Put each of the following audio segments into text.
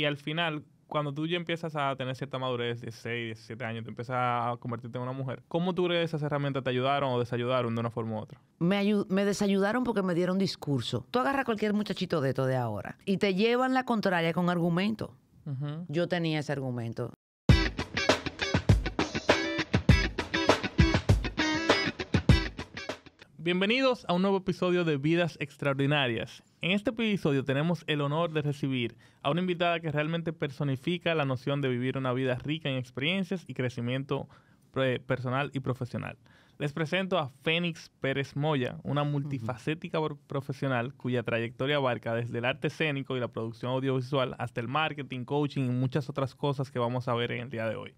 Y al final, cuando tú ya empiezas a tener cierta madurez, 16, 17 años, te empiezas a convertirte en una mujer, ¿cómo tú crees esas herramientas te ayudaron o desayudaron de una forma u otra? Me, desayudaron porque me dieron discurso. Tú agarras cualquier muchachito de esto de ahora y te llevan la contraria con argumento. Yo tenía ese argumento. Bienvenidos a un nuevo episodio de Vidas Extraordinarias. En este episodio tenemos el honor de recibir a una invitada que realmente personifica la noción de vivir una vida rica en experiencias y crecimiento eh, personal y profesional. Les presento a Fénix Pérez Moya, una multifacética profesional cuya trayectoria abarca desde el arte escénico y la producción audiovisual hasta el marketing, coaching y muchas otras cosas que vamos a ver en el día de hoy.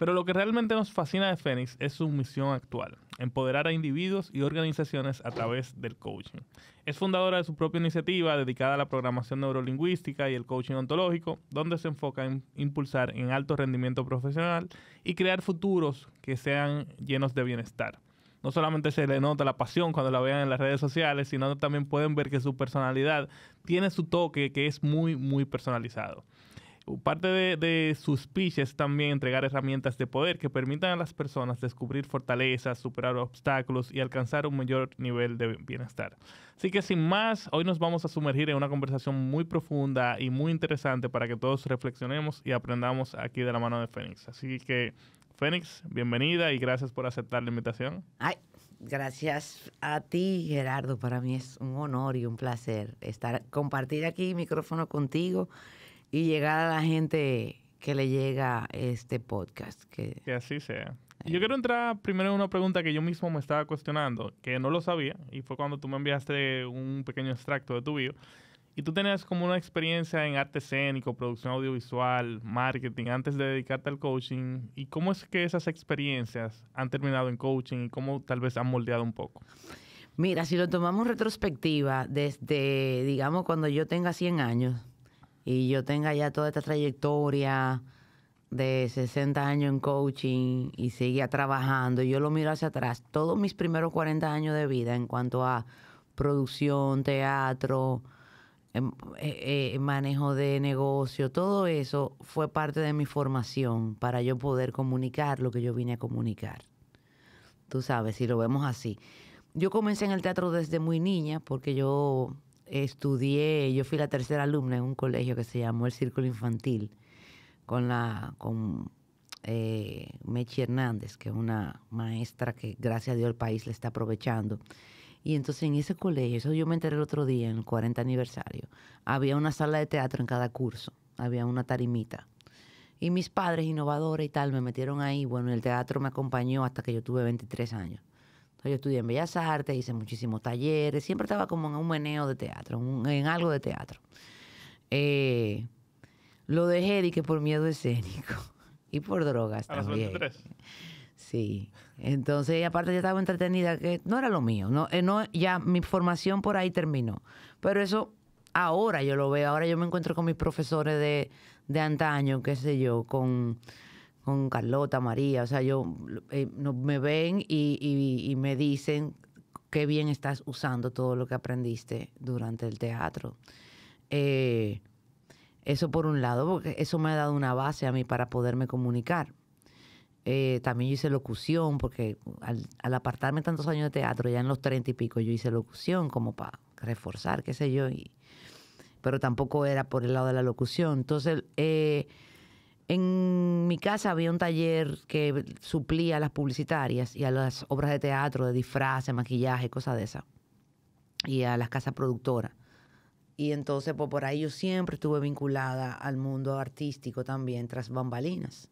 Pero lo que realmente nos fascina de Fénix es su misión actual, empoderar a individuos y organizaciones a través del coaching. Es fundadora de su propia iniciativa dedicada a la programación neurolingüística y el coaching ontológico, donde se enfoca en impulsar en alto rendimiento profesional y crear futuros que sean llenos de bienestar. No solamente se le nota la pasión cuando la vean en las redes sociales, sino también pueden ver que su personalidad tiene su toque que es muy, muy personalizado. Parte de, de sus es también entregar herramientas de poder que permitan a las personas descubrir fortalezas, superar obstáculos y alcanzar un mayor nivel de bienestar. Así que sin más, hoy nos vamos a sumergir en una conversación muy profunda y muy interesante para que todos reflexionemos y aprendamos aquí de la mano de Fénix. Así que, Fénix, bienvenida y gracias por aceptar la invitación. Ay, gracias a ti, Gerardo. Para mí es un honor y un placer estar compartir aquí el micrófono contigo y llegar a la gente que le llega este podcast. Que, así sea. Eh. Yo quiero entrar primero en una pregunta que yo mismo me estaba cuestionando, que no lo sabía, y fue cuando tú me enviaste un pequeño extracto de tu video. Y tú tenías como una experiencia en arte escénico, producción audiovisual, marketing, antes de dedicarte al coaching. ¿Y cómo es que esas experiencias han terminado en coaching y cómo tal vez han moldeado un poco? Mira, si lo tomamos retrospectiva, desde, digamos, cuando yo tenga 100 años, y yo tenga ya toda esta trayectoria de 60 años en coaching y seguía trabajando, Y yo lo miro hacia atrás, todos mis primeros 40 años de vida en cuanto a producción, teatro, em, eh, eh, manejo de negocio, todo eso fue parte de mi formación para yo poder comunicar lo que yo vine a comunicar. Tú sabes, si lo vemos así. Yo comencé en el teatro desde muy niña porque yo estudié, yo fui la tercera alumna en un colegio que se llamó el Círculo Infantil, con, la, con eh, Mechi Hernández, que es una maestra que gracias a Dios el país le está aprovechando. Y entonces en ese colegio, eso yo me enteré el otro día, en el 40 aniversario, había una sala de teatro en cada curso, había una tarimita. Y mis padres, innovadores y tal, me metieron ahí. Bueno, el teatro me acompañó hasta que yo tuve 23 años yo estudié en Bellas Artes, hice muchísimos talleres, siempre estaba como en un meneo de teatro, en algo de teatro. Eh, lo dejé de que por miedo escénico y por drogas a también. Sí. Entonces, aparte ya estaba entretenida, que no era lo mío. Eh, no, ya mi formación por ahí terminó. Pero eso ahora yo lo veo. Ahora yo me encuentro con mis profesores de, de antaño, qué sé yo, con Carlota, María, o sea, yo eh, no, me ven y, me dicen qué bien estás usando todo lo que aprendiste durante el teatro. Eh, eso por un lado, porque eso me ha dado una base a mí para poderme comunicar. Eh, también hice locución, porque al, apartarme tantos años de teatro, ya en los treinta y pico, yo hice locución como para reforzar, qué sé yo, pero tampoco era por el lado de la locución. Entonces, eh, en mi casa había un taller que suplía a las publicitarias y a las obras de teatro, de disfraces, maquillaje, cosas de esas. Y a las casas productoras. Y entonces pues, por ahí yo siempre estuve vinculada al mundo artístico también, tras bambalinas.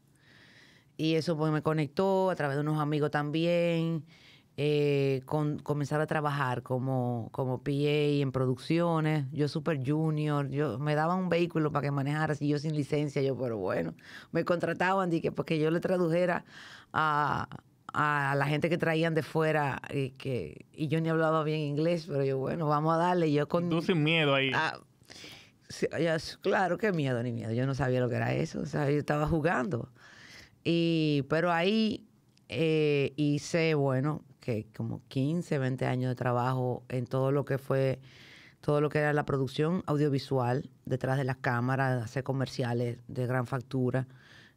Y eso pues, me conectó a través de unos amigos también. Eh, con, comenzar a trabajar como, como PA en producciones, yo super junior, yo me daban un vehículo para que manejara, y yo sin licencia, yo, pero bueno, me contrataban y que porque pues, yo le tradujera a, la gente que traían de fuera eh, y que yo ni hablaba bien inglés, pero yo bueno, vamos a darle, yo con Tú miedo ahí. Ah, claro que miedo ni miedo, yo no sabía lo que era eso, o sea, yo estaba jugando. Y pero ahí eh, hice, bueno, como 15, 20 años de trabajo en todo lo que fue, todo lo que era la producción audiovisual, detrás de las cámaras, hacer comerciales de gran factura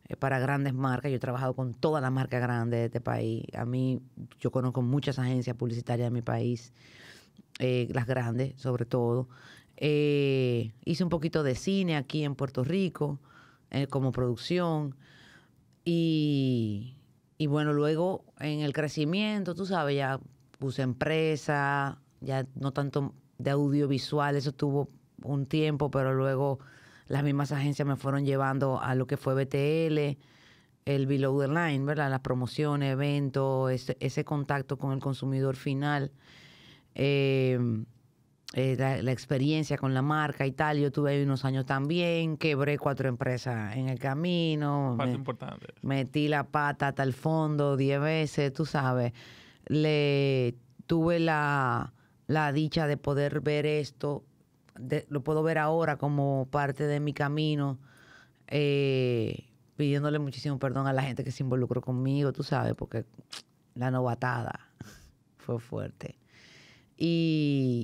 eh, para grandes marcas. Yo he trabajado con todas las marcas grandes de este país. A mí, yo conozco muchas agencias publicitarias de mi país, eh, las grandes sobre todo. Eh, hice un poquito de cine aquí en Puerto Rico como producción y y bueno, luego en el crecimiento, tú sabes, ya puse empresa, ya no tanto de audiovisual, eso tuvo un tiempo, pero luego las mismas agencias me fueron llevando a lo que fue BTL, el below the line, ¿verdad? Las promociones, eventos, ese, contacto con el consumidor final. Eh, eh, la, experiencia con la marca y tal. Yo tuve ahí unos años también, quebré cuatro empresas en el camino. Parte importante. Metí la pata hasta el fondo diez veces, tú sabes. Le tuve la, dicha de poder ver esto, lo puedo ver ahora como parte de mi camino, eh, pidiéndole muchísimo perdón a la gente que se involucró conmigo, tú sabes, porque la novatada fue fuerte.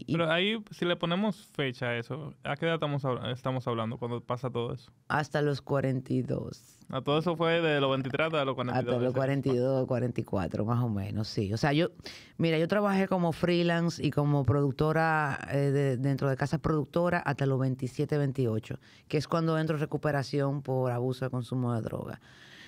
Pero ahí, si le ponemos fecha a eso, ¿a qué edad estamos, estamos hablando cuando pasa todo eso? Hasta los 42. A ah, todo eso fue de los 23 a los 42. Hasta los 42, 44, más o menos, sí. O sea, yo, mira, yo trabajé como freelance y como productora eh, dentro de casa productora hasta los 27, 28, que es cuando entro en recuperación por abuso de consumo de droga.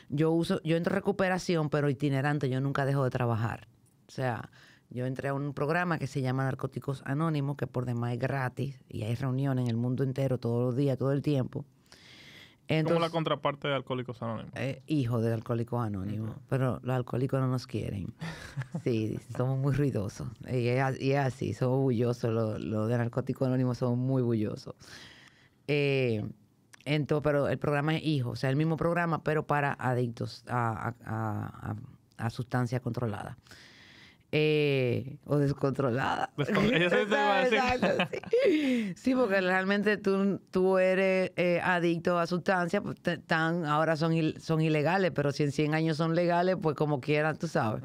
Yo uso, yo entro en recuperación, pero itinerante, yo nunca dejo de trabajar. O sea, yo entré a un programa que se llama Narcóticos Anónimos, que por demás es gratis y hay reuniones en el mundo entero todos los días, todo el tiempo. Entonces, la contraparte de Alcohólicos Anónimos. Eh, hijo de Alcohólicos Anónimos, pero los alcohólicos no nos quieren. sí, somos muy ruidosos. Y es, así, somos bullosos. Los de Narcóticos Anónimos son muy bullosos. Eh, entonces, pero el programa es hijo, o sea, el mismo programa, pero para adictos a, a sustancias controladas. Eh, o descontrolada. sí. porque realmente tú, tú eres eh, adicto a sustancias, pues, ahora son, son ilegales, pero si en 100 años son legales, pues como quieras tú sabes.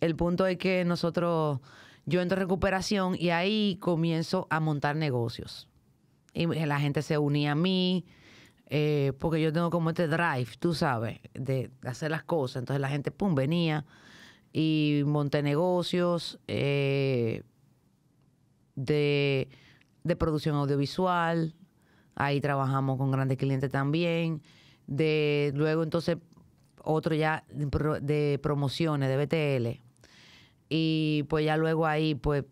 El punto es que nosotros, yo entro en recuperación y ahí comienzo a montar negocios. Y la gente se unía a mí. Eh, porque yo tengo como este drive, tú sabes, de hacer las cosas. Entonces la gente, pum, venía y monté negocios eh, de, producción audiovisual. Ahí trabajamos con grandes clientes también. De, luego entonces otro ya de promociones de BTL. Y pues ya luego ahí, pues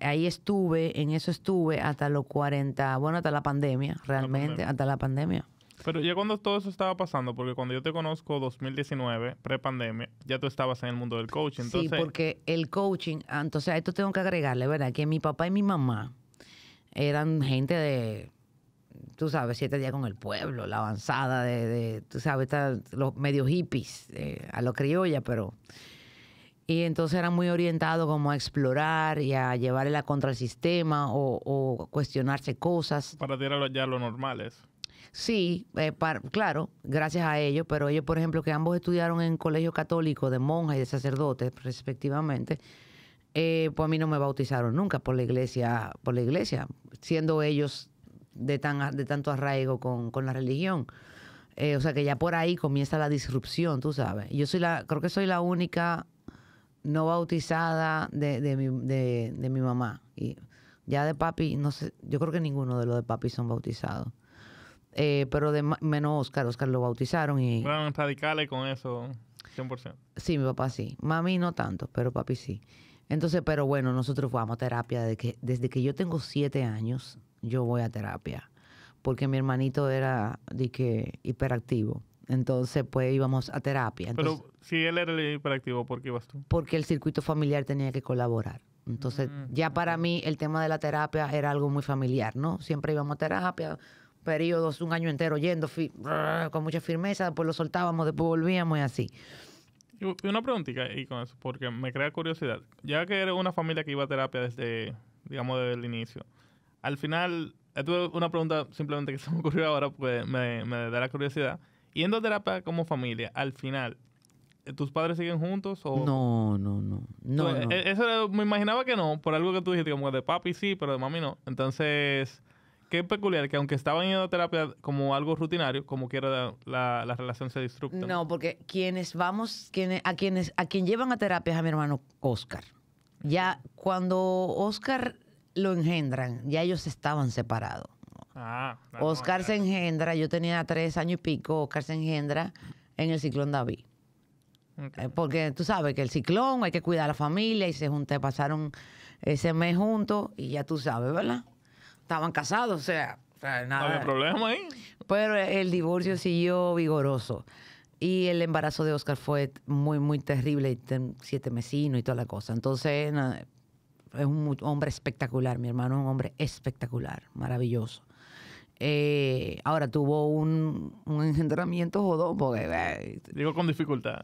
ahí estuve, en eso estuve hasta los 40, bueno, hasta la pandemia, realmente, hasta la pandemia. Pero ya cuando todo eso estaba pasando, porque cuando yo te conozco 2019, pre-pandemia, ya tú estabas en el mundo del coaching. Sí, porque el coaching, ah, entonces a esto tengo que agregarle, ¿verdad? Que mi papá y mi mamá eran gente de, tú sabes, siete días con el pueblo, la avanzada de, tú sabes, los medios hippies, eh, a lo criolla, pero... Y entonces era muy orientado como a explorar y a llevarle la contra el sistema o, cuestionarse cosas. Para tirar ya lo normal, eso. Sí, eh, claro, gracias a ellos, pero ellos, por ejemplo, que ambos estudiaron en colegio católico de monjas y de sacerdotes, respectivamente, eh, pues a mí no me bautizaron nunca por la iglesia, por la iglesia, siendo ellos de, tan, de tanto arraigo con, la religión. Eh, o sea que ya por ahí comienza la disrupción, tú sabes. Yo soy la, creo que soy la única no bautizada de, de, mi, de, de mi mamá. Y ya de papi, no sé, yo creo que ninguno de los de papi son bautizados. Eh, pero de menos Oscar. Oscar lo bautizaron y... fueron radicales con eso, 100%. Sí, mi papá sí. Mami no tanto, pero papi sí. Entonces, pero bueno, nosotros fuimos a terapia desde que, desde que yo tengo siete años, yo voy a terapia. Porque mi hermanito era de que, hiperactivo. Entonces, pues íbamos a terapia. pero si él era el hiperactivo, ¿por qué ibas tú? Porque el circuito familiar tenía que colaborar. Entonces, mm, ya para mí el tema de la terapia era algo muy familiar, ¿no? Siempre íbamos a terapia, periodos, un año entero yendo con mucha firmeza, después lo soltábamos, después volvíamos y así. Y una preguntita y con eso, porque me crea curiosidad. Ya que era una familia que iba a terapia desde, digamos, desde el inicio, al final, tuve una pregunta simplemente que se me ocurrió ahora porque me, da la curiosidad. Yendo a terapia como familia, al final, ¿Tus padres siguen juntos? O... No, no, no. E, eso me imaginaba que no, por algo que tú dijiste, como de papi sí, pero de mami no. Entonces, qué peculiar que aunque estaban yendo a terapia como algo rutinario, como quiera la, la relación se disrupta. No, porque quienes vamos, quienes, a quienes, a quien llevan a terapia es a mi hermano Oscar. Ya cuando Oscar lo engendran, ya ellos estaban separados. Ah, Oscar se engendra, yo tenía tres años y pico, Oscar se engendra en el ciclón David. Eh, porque tú sabes que el ciclón, hay que cuidar a la familia y se junté, pasaron ese mes juntos y ya tú sabes, ¿verdad? estaban casados, o sea, nada. No problema ahí. Pero el divorcio siguió vigoroso. Y el embarazo de Oscar fue muy, muy terrible, siete mesinos y toda la cosa. Entonces, es un hombre espectacular, mi hermano un hombre espectacular, maravilloso. Eh, ahora tuvo un, un engendramiento jodón porque... Eh, Digo con dificultad.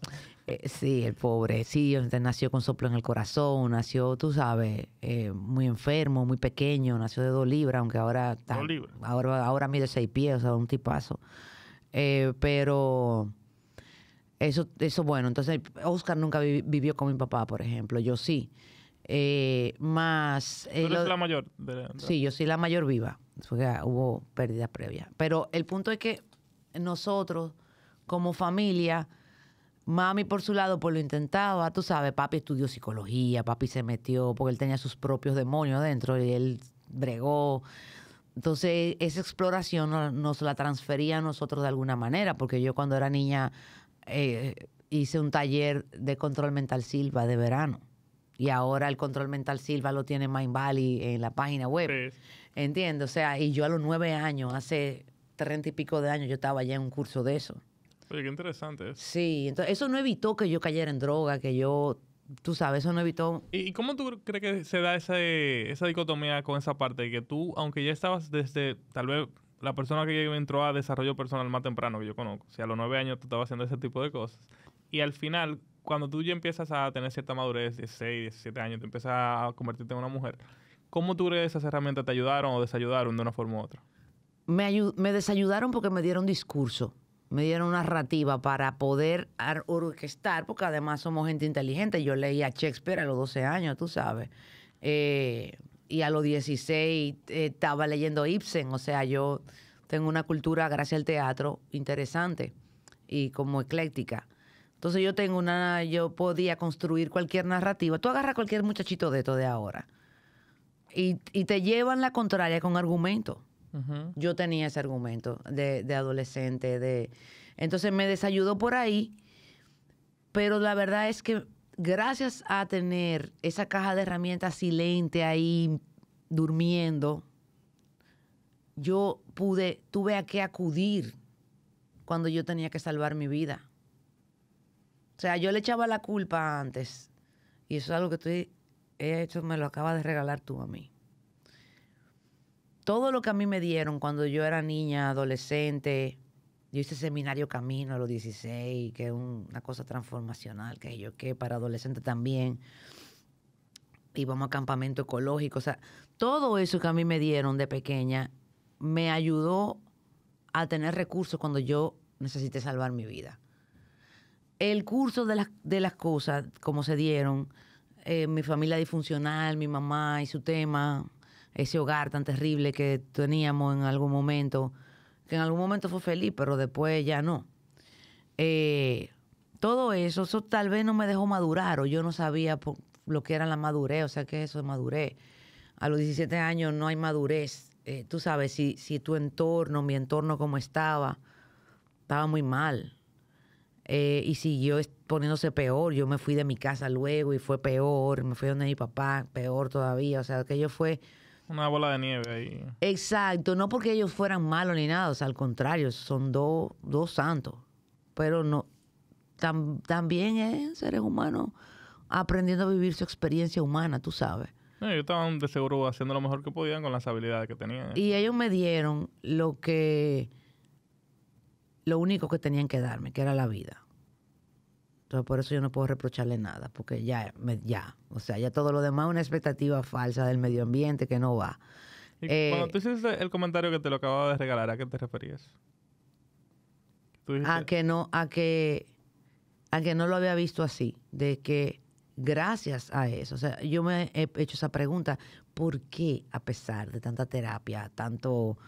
Eh, sí, el pobre, sí, este, nació con soplo en el corazón, nació, tú sabes, eh, muy enfermo, muy pequeño, nació de dos libras, aunque ahora... Ahora, mide seis pies, o sea, un tipazo. pero... Eso, eso bueno, entonces Oscar nunca vivió con mi papá, por ejemplo, yo sí. Eh, más. Eh, ¿Tú la mayor? Sí, yo soy la mayor viva. Ah, hubo pérdidas previa Pero el punto es que nosotros, como familia, mami por su lado, por pues lo intentaba, tú sabes, papi estudió psicología, papi se metió porque él tenía sus propios demonios dentro y él bregó. Entonces, esa exploración nos la transfería a nosotros de alguna manera, porque yo cuando era niña eh, hice un taller de control mental Silva de verano y ahora el control mental Silva lo tiene Mind Valley en la página web. Entiendo, o sea, y yo a los nueve años, hace treinta y pico de años, yo estaba ya en un curso de eso. Oye, qué interesante Sí, entonces eso no evitó que yo cayera en droga, que yo, tú sabes, eso no evitó. ¿Y cómo tú crees que se da esa, dicotomía con esa parte? que tú, aunque ya estabas desde, tal vez la persona que entró a desarrollo personal más temprano que yo conozco, si a los nueve años tú estabas haciendo ese tipo de cosas, y al final cuando tú ya empiezas a tener cierta madurez, 16, 17 años, te empiezas a convertirte en una mujer, ¿cómo tú crees esas herramientas te ayudaron o desayudaron de una forma u otra? Me, desayudaron porque me dieron discurso, me dieron narrativa para poder orquestar, porque además somos gente inteligente. Yo leía Shakespeare a los 12 años, tú sabes. Eh, y a los 16 eh, estaba leyendo Ibsen, o sea, yo tengo una cultura, gracias al teatro, interesante y como ecléctica. Entonces yo tengo una, yo podía construir cualquier narrativa. Tú agarras cualquier muchachito de esto de ahora y, te llevan la contraria con argumento. Yo tenía ese argumento de, adolescente, de entonces me desayudó por ahí, pero la verdad es que gracias a tener esa caja de herramientas silente ahí durmiendo, yo pude, tuve a qué acudir cuando yo tenía que salvar mi vida. O sea, yo le echaba la culpa antes. Y eso es algo que estoy hecho, me lo acabas de regalar tú a mí. Todo lo que a mí me dieron cuando yo era niña, adolescente, yo hice seminario camino a los 16, que es una cosa transformacional, que yo que para adolescente también. Íbamos a campamento ecológico, o sea, todo eso que a mí me dieron de pequeña me ayudó a tener recursos cuando yo necesité salvar mi vida el curso de las, de las cosas, como se dieron, eh, mi familia disfuncional, mi mamá y su tema, ese hogar tan terrible que teníamos en algún momento, que en algún momento fue feliz, pero después ya no. Eh, todo eso, eso tal vez no me dejó madurar o yo no sabía por lo que era la madurez, o sea, que eso de madurez. A los 17 años no hay madurez. Eh, tú sabes, si, si tu entorno, mi entorno como estaba, estaba muy mal eh, y siguió poniéndose peor. Yo me fui de mi casa luego y fue peor. Me fui donde mi papá, peor todavía. O sea, que aquello fue... Una bola de nieve ahí. Exacto, no porque ellos fueran malos ni nada, o sea, al contrario, son dos, dos santos. Pero no, también es seres humanos aprendiendo a vivir su experiencia humana, tú sabes. Yo estaba estaban de seguro haciendo lo mejor que podían con las habilidades que tenían. ¿eh? Y ellos me dieron lo que lo único que tenían que darme, que era la vida. Entonces por eso yo no puedo reprocharle nada, porque ya, ya, o sea, ya todo lo demás es una expectativa falsa del medio ambiente que no va. cuando eh, tú hiciste el comentario que te lo acababa de regalar, ¿a qué te referías? A que no, a que, a que no lo había visto así, de que gracias a eso, o sea, yo me he hecho esa pregunta, ¿por qué a pesar de tanta terapia, tanto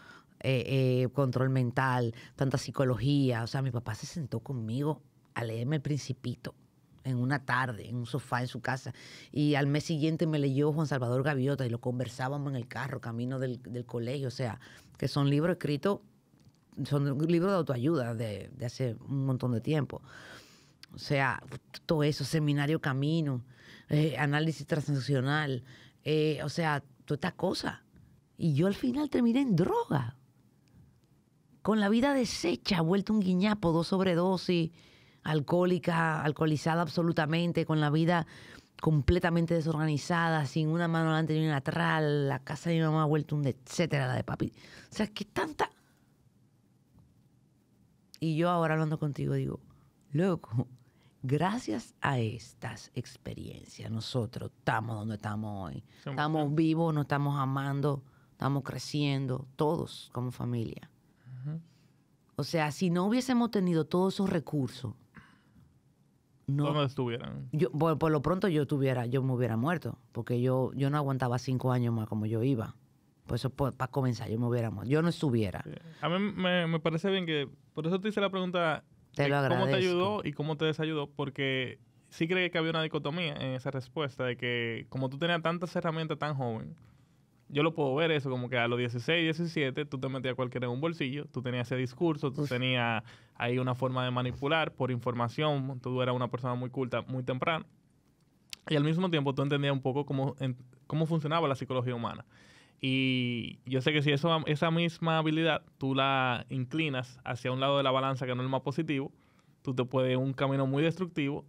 eh, eh, control mental, tanta psicología. O sea, mi papá se sentó conmigo a leerme el principito en una tarde, en un sofá en su casa. Y al mes siguiente me leyó Juan Salvador Gaviota y lo conversábamos en el carro, camino del, colegio. O sea, que son libros escritos, son libros de autoayuda de, hace un montón de tiempo. O sea, todo eso, seminario camino, eh, análisis transaccional, o sea, toda esta cosa. Y yo al final terminé en droga con la vida deshecha, vuelto un guiñapo, dos sobredosis, alcohólica, alcoholizada absolutamente, con la vida completamente desorganizada, sin una mano delante ni una atrás, la casa de mi mamá ha vuelto un etcétera, la de papi. O sea, que tanta... Y yo ahora hablando contigo digo, loco, gracias a estas experiencias nosotros estamos donde estamos hoy. Estamos vivos, nos estamos amando, estamos creciendo, todos como familia. O sea, si no hubiésemos tenido todos esos recursos, no. estuvieran? Yo, por lo pronto yo tuviera, yo me hubiera muerto, porque yo, yo no aguantaba cinco años más como yo iba. Por eso, para comenzar, yo me hubiera Yo no estuviera. A mí me, parece bien que, por eso te hice la pregunta, te ¿cómo te ayudó y cómo te desayudó? Porque sí creo que había una dicotomía en esa respuesta de que como tú tenías tantas herramientas tan joven, yo lo puedo ver eso, como que a los 16, 17, tú te metías cualquiera en un bolsillo, tú tenías ese discurso, tú tenías ahí una forma de manipular por información, tú eras una persona muy culta muy temprano. Y al mismo tiempo tú entendías un poco cómo, cómo funcionaba la psicología humana. Y yo sé que si eso, esa misma habilidad tú la inclinas hacia un lado de la balanza que no es el más positivo, tú te puedes un camino muy destructivo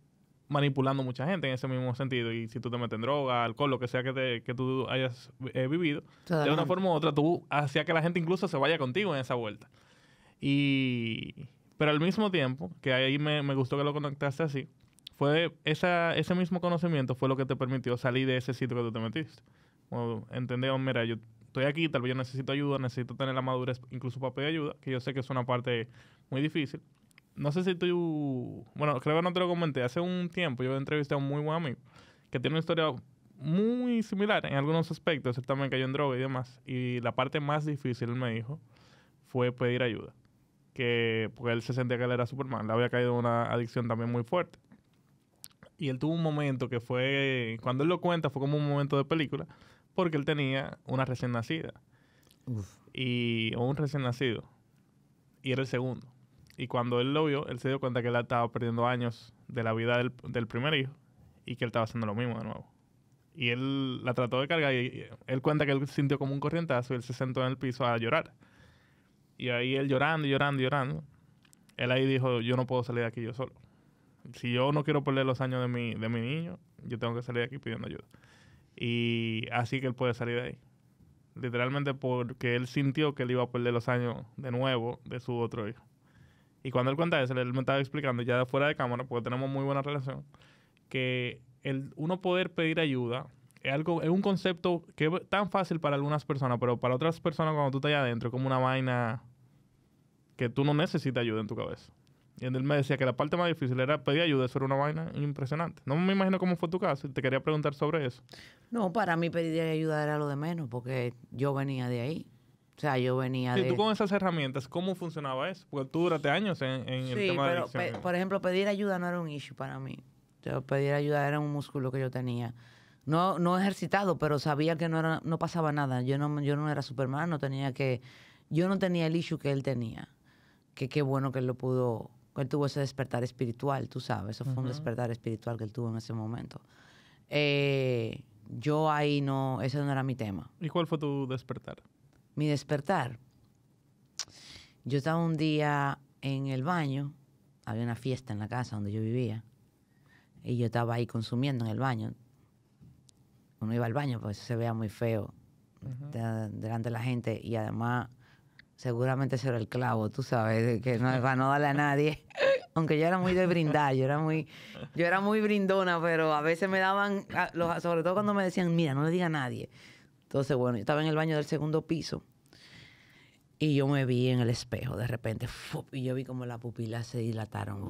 manipulando mucha gente en ese mismo sentido. Y si tú te metes en droga, alcohol, lo que sea que, te, que tú hayas eh, vivido, de una forma u otra, tú hacías que la gente incluso se vaya contigo en esa vuelta. Y... Pero al mismo tiempo, que ahí me, me gustó que lo conectaste así, fue esa, ese mismo conocimiento fue lo que te permitió salir de ese sitio que tú te metiste. Como, entendemos, mira, yo estoy aquí, tal vez yo necesito ayuda, necesito tener la madurez incluso para pedir ayuda, que yo sé que es una parte muy difícil no sé si tú, bueno, creo que no te lo comenté, hace un tiempo yo entrevisté a un muy buen amigo que tiene una historia muy similar en algunos aspectos, él también cayó en droga y demás, y la parte más difícil, me dijo, fue pedir ayuda, que porque él se sentía que él era Superman, le había caído una adicción también muy fuerte. Y él tuvo un momento que fue, cuando él lo cuenta, fue como un momento de película, porque él tenía una recién nacida. Y, o un recién nacido. Y era el segundo. Y cuando él lo vio, él se dio cuenta que él estaba perdiendo años de la vida del, primer hijo y que él estaba haciendo lo mismo de nuevo. Y él la trató de cargar y, él cuenta que él sintió como un corrientazo y él se sentó en el piso a llorar. Y ahí él llorando, llorando, llorando. Él ahí dijo, yo no puedo salir de aquí yo solo. Si yo no quiero perder los años de mi, de mi niño, yo tengo que salir de aquí pidiendo ayuda. Y así que él puede salir de ahí. Literalmente porque él sintió que él iba a perder los años de nuevo de su otro hijo. Y cuando él cuenta eso, él me estaba explicando ya de fuera de cámara, porque tenemos muy buena relación, que el uno poder pedir ayuda es algo es un concepto que es tan fácil para algunas personas, pero para otras personas cuando tú estás allá adentro es como una vaina que tú no necesitas ayuda en tu cabeza. Y él me decía que la parte más difícil era pedir ayuda, eso era una vaina impresionante. No me imagino cómo fue tu caso, te quería preguntar sobre eso. No, para mí pedir ayuda era lo de menos, porque yo venía de ahí. O sea, yo venía sí, tú con esas herramientas, ¿cómo funcionaba eso? Porque tú duraste años en, el tema pero, de Sí, pero, por ejemplo, pedir ayuda no era un issue para mí. Yo pedir ayuda era un músculo que yo tenía. No, no ejercitado, pero sabía que no, era, no pasaba nada. Yo no, yo no era Superman, no tenía que... Yo no tenía el issue que él tenía. Que qué bueno que él lo pudo... él tuvo ese despertar espiritual, tú sabes. Eso fue un despertar espiritual que él tuvo en ese momento. Eh, yo ahí no... Ese no era mi tema. ¿Y cuál fue tu despertar? mi despertar. Yo estaba un día en el baño, había una fiesta en la casa donde yo vivía, y yo estaba ahí consumiendo en el baño. Uno iba al baño, pues se veía muy feo delante de la gente, y además seguramente será el clavo, tú sabes, que no, para no darle a nadie. Aunque yo era muy de brindar, yo era muy, yo era muy brindona, pero a veces me daban, sobre todo cuando me decían, mira, no le diga a nadie. Entonces, bueno, yo estaba en el baño del segundo piso y yo me vi en el espejo de repente y yo vi como las pupilas se dilataron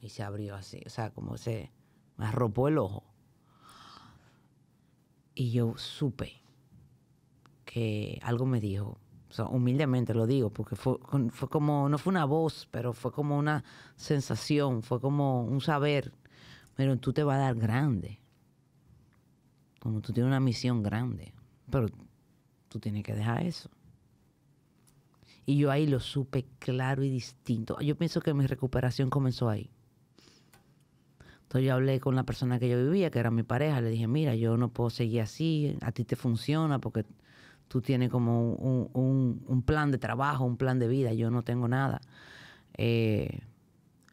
y se abrió así, o sea, como se me arropó el ojo. Y yo supe que algo me dijo, o sea, humildemente lo digo, porque fue, fue como, no fue una voz, pero fue como una sensación, fue como un saber, pero tú te vas a dar grande, como tú tienes una misión grande, pero tú tienes que dejar eso. Y yo ahí lo supe claro y distinto. Yo pienso que mi recuperación comenzó ahí. Entonces yo hablé con la persona que yo vivía, que era mi pareja, le dije, mira, yo no puedo seguir así, a ti te funciona porque tú tienes como un, plan de trabajo, un plan de vida, yo no tengo nada. Eh,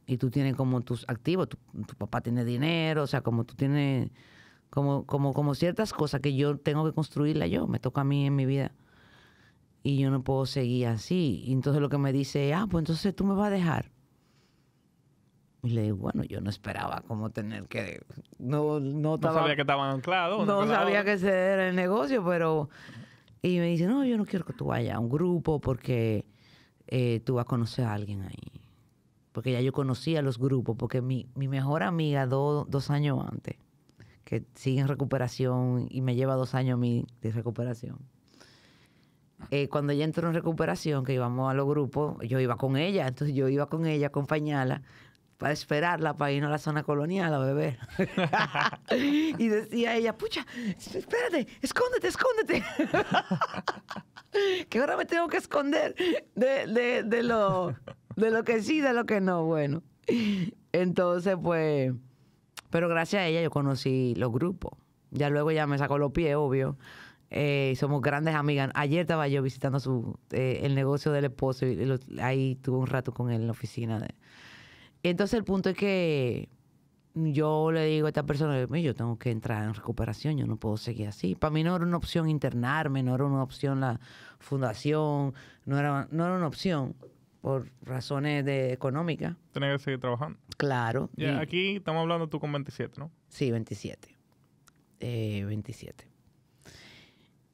y tú tienes como tus activos, tu, tu papá tiene dinero, o sea, como tú tienes como, como, como ciertas cosas que yo tengo que construirla yo, me toca a mí en mi vida. Y yo no puedo seguir así. Y entonces lo que me dice, ah, pues entonces tú me vas a dejar. Y le digo, bueno, yo no esperaba como tener que... No, no, sabía que estaban anclados. No, sabía que ese era el negocio, pero... Y me dice, no, yo no quiero que tú vayas a un grupo porque eh, tú vas a conocer a alguien ahí. Porque ya yo conocía los grupos, porque mi, mi mejor amiga dos años antes que sigue en recuperación y me lleva dos años a mí de recuperación. Eh, cuando ella entró en recuperación, que íbamos a los grupos, yo iba con ella, entonces yo iba con ella, acompañarla, para esperarla, para irnos a la zona colonial a beber. y decía ella, pucha, espérate, escóndete, escóndete. que ahora me tengo que esconder de, de, de, lo, de lo que sí, de lo que no. Bueno, entonces pues pero gracias a ella yo conocí los grupos. Ya luego ya me sacó los pies, obvio. Eh, somos grandes amigas. Ayer estaba yo visitando su, eh, el negocio del esposo y ahí tuve un rato con él en la oficina. De... Entonces el punto es que yo le digo a esta persona, yo tengo que entrar en recuperación, yo no puedo seguir así. Para mí no era una opción internarme, no era una opción la fundación, no era, no era una opción por razones de económicas. Tienes que seguir trabajando. Claro. y, aquí estamos hablando tú con 27, ¿no? Sí, 27. Eh, 27.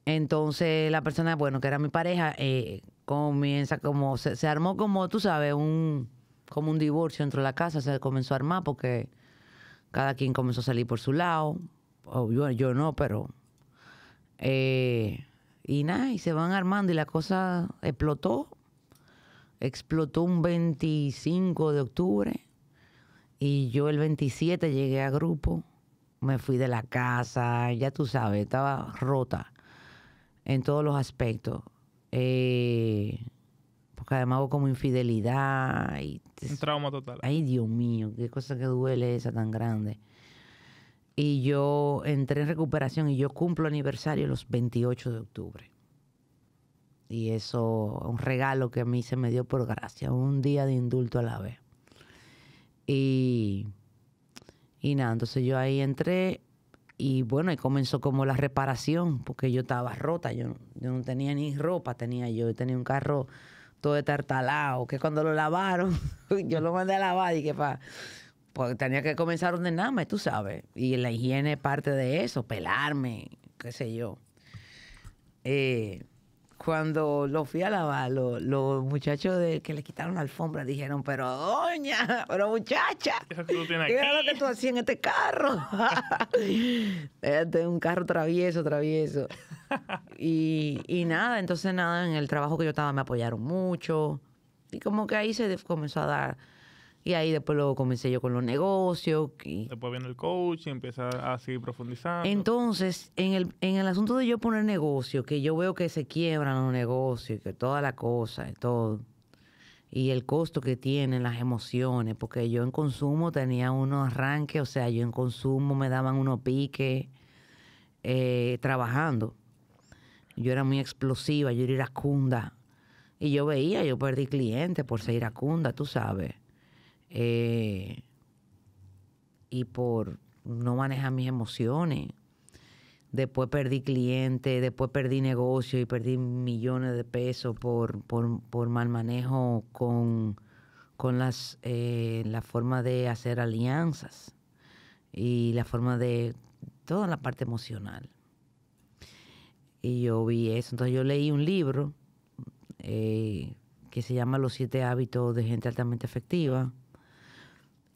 Entonces la persona, bueno, que era mi pareja, eh, comienza como, se, armó como, tú sabes, un, como un divorcio dentro de la casa, se comenzó a armar porque cada quien comenzó a salir por su lado. yo, yo, no, pero... Eh, y nada, y se van armando y la cosa explotó explotó un 25 de octubre y yo el 27 llegué a grupo, me fui de la casa, ya tú sabes, estaba rota en todos los aspectos. Eh, porque además hubo como infidelidad. Y, un trauma total. Ay, Dios mío, qué cosa que duele esa tan grande. Y yo entré en recuperación y yo cumplo aniversario los 28 de octubre. Y eso un regalo que a mí se me dio por gracia, un día de indulto a la vez. Y, nada, entonces yo ahí entré y bueno, y comenzó como la reparación, porque yo estaba rota, yo, no tenía ni ropa, tenía yo, tenía un carro todo tartalado que cuando lo lavaron, yo lo mandé a lavar y que para pues tenía que comenzar un dename, tú sabes. Y la higiene es parte de eso, pelarme, qué sé yo. Eh, cuando lo fui a lavar, los muchachos de, que le quitaron la alfombra dijeron, pero doña, pero muchacha, ¿qué, era lo que tú hacías en este carro? este, un carro travieso, travieso. Y, y, nada, entonces nada, en el trabajo que yo estaba me apoyaron mucho. Y como que ahí se comenzó a dar y ahí después lo comencé yo con los negocios. Y... Después viene el coach y empieza a seguir profundizando. Entonces, en el, en el asunto de yo poner negocio, que yo veo que se quiebran los negocios, que toda la cosa y todo, y el costo que tienen las emociones, porque yo en consumo tenía unos arranques, o sea, yo en consumo me daban unos piques eh, trabajando. Yo era muy explosiva, yo era iracunda. Y yo veía, yo perdí clientes por ser iracunda, tú sabes. Eh, y por no manejar mis emociones. Después perdí clientes, después perdí negocio y perdí millones de pesos por, mal manejo con, las, eh, la forma de hacer alianzas y la forma de toda la parte emocional. Y yo vi eso. Entonces yo leí un libro eh, que se llama Los siete hábitos de gente altamente efectiva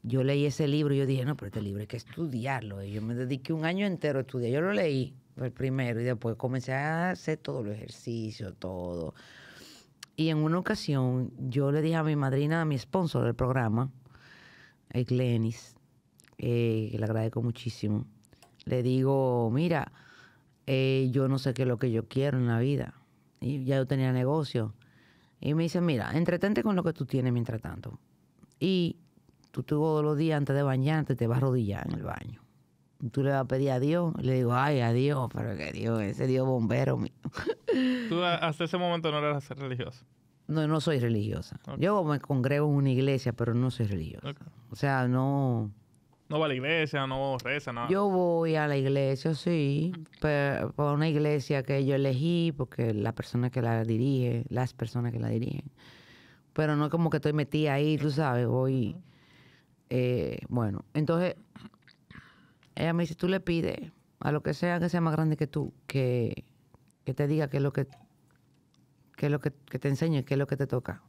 yo leí ese libro y yo dije, no, pero este libro hay que estudiarlo. Y yo me dediqué un año entero a estudiar. Yo lo leí el primero y después comencé a hacer todo el ejercicio, todo. Y en una ocasión yo le dije a mi madrina, a mi sponsor del programa, a eh, Glenis, eh, que le agradezco muchísimo, le digo, mira, eh, yo no sé qué es lo que yo quiero en la vida. Y ya yo tenía negocio. Y me dice, mira, entretente con lo que tú tienes mientras tanto. Y tú todos los días antes de bañarte te vas a rodillar en el baño. Tú le vas a pedir a Dios, le digo, ay, a Dios, pero que Dios, ese Dios bombero mío. ¿Tú hasta ese momento no eras religiosa? No, no soy religiosa. Yo me congrego en una iglesia, pero no soy religiosa. O sea, no... No va a la iglesia, no reza, nada. Yo voy a la iglesia, sí, pero a una iglesia que yo elegí porque la persona que la dirige, las personas que la dirigen. Pero no como que estoy metida ahí, tú sabes, voy eh, bueno, entonces ella me dice, tú le pides a lo que sea que sea más grande que tú, que, te diga qué es lo que, que es lo que, que te enseñe, qué es lo que te toca.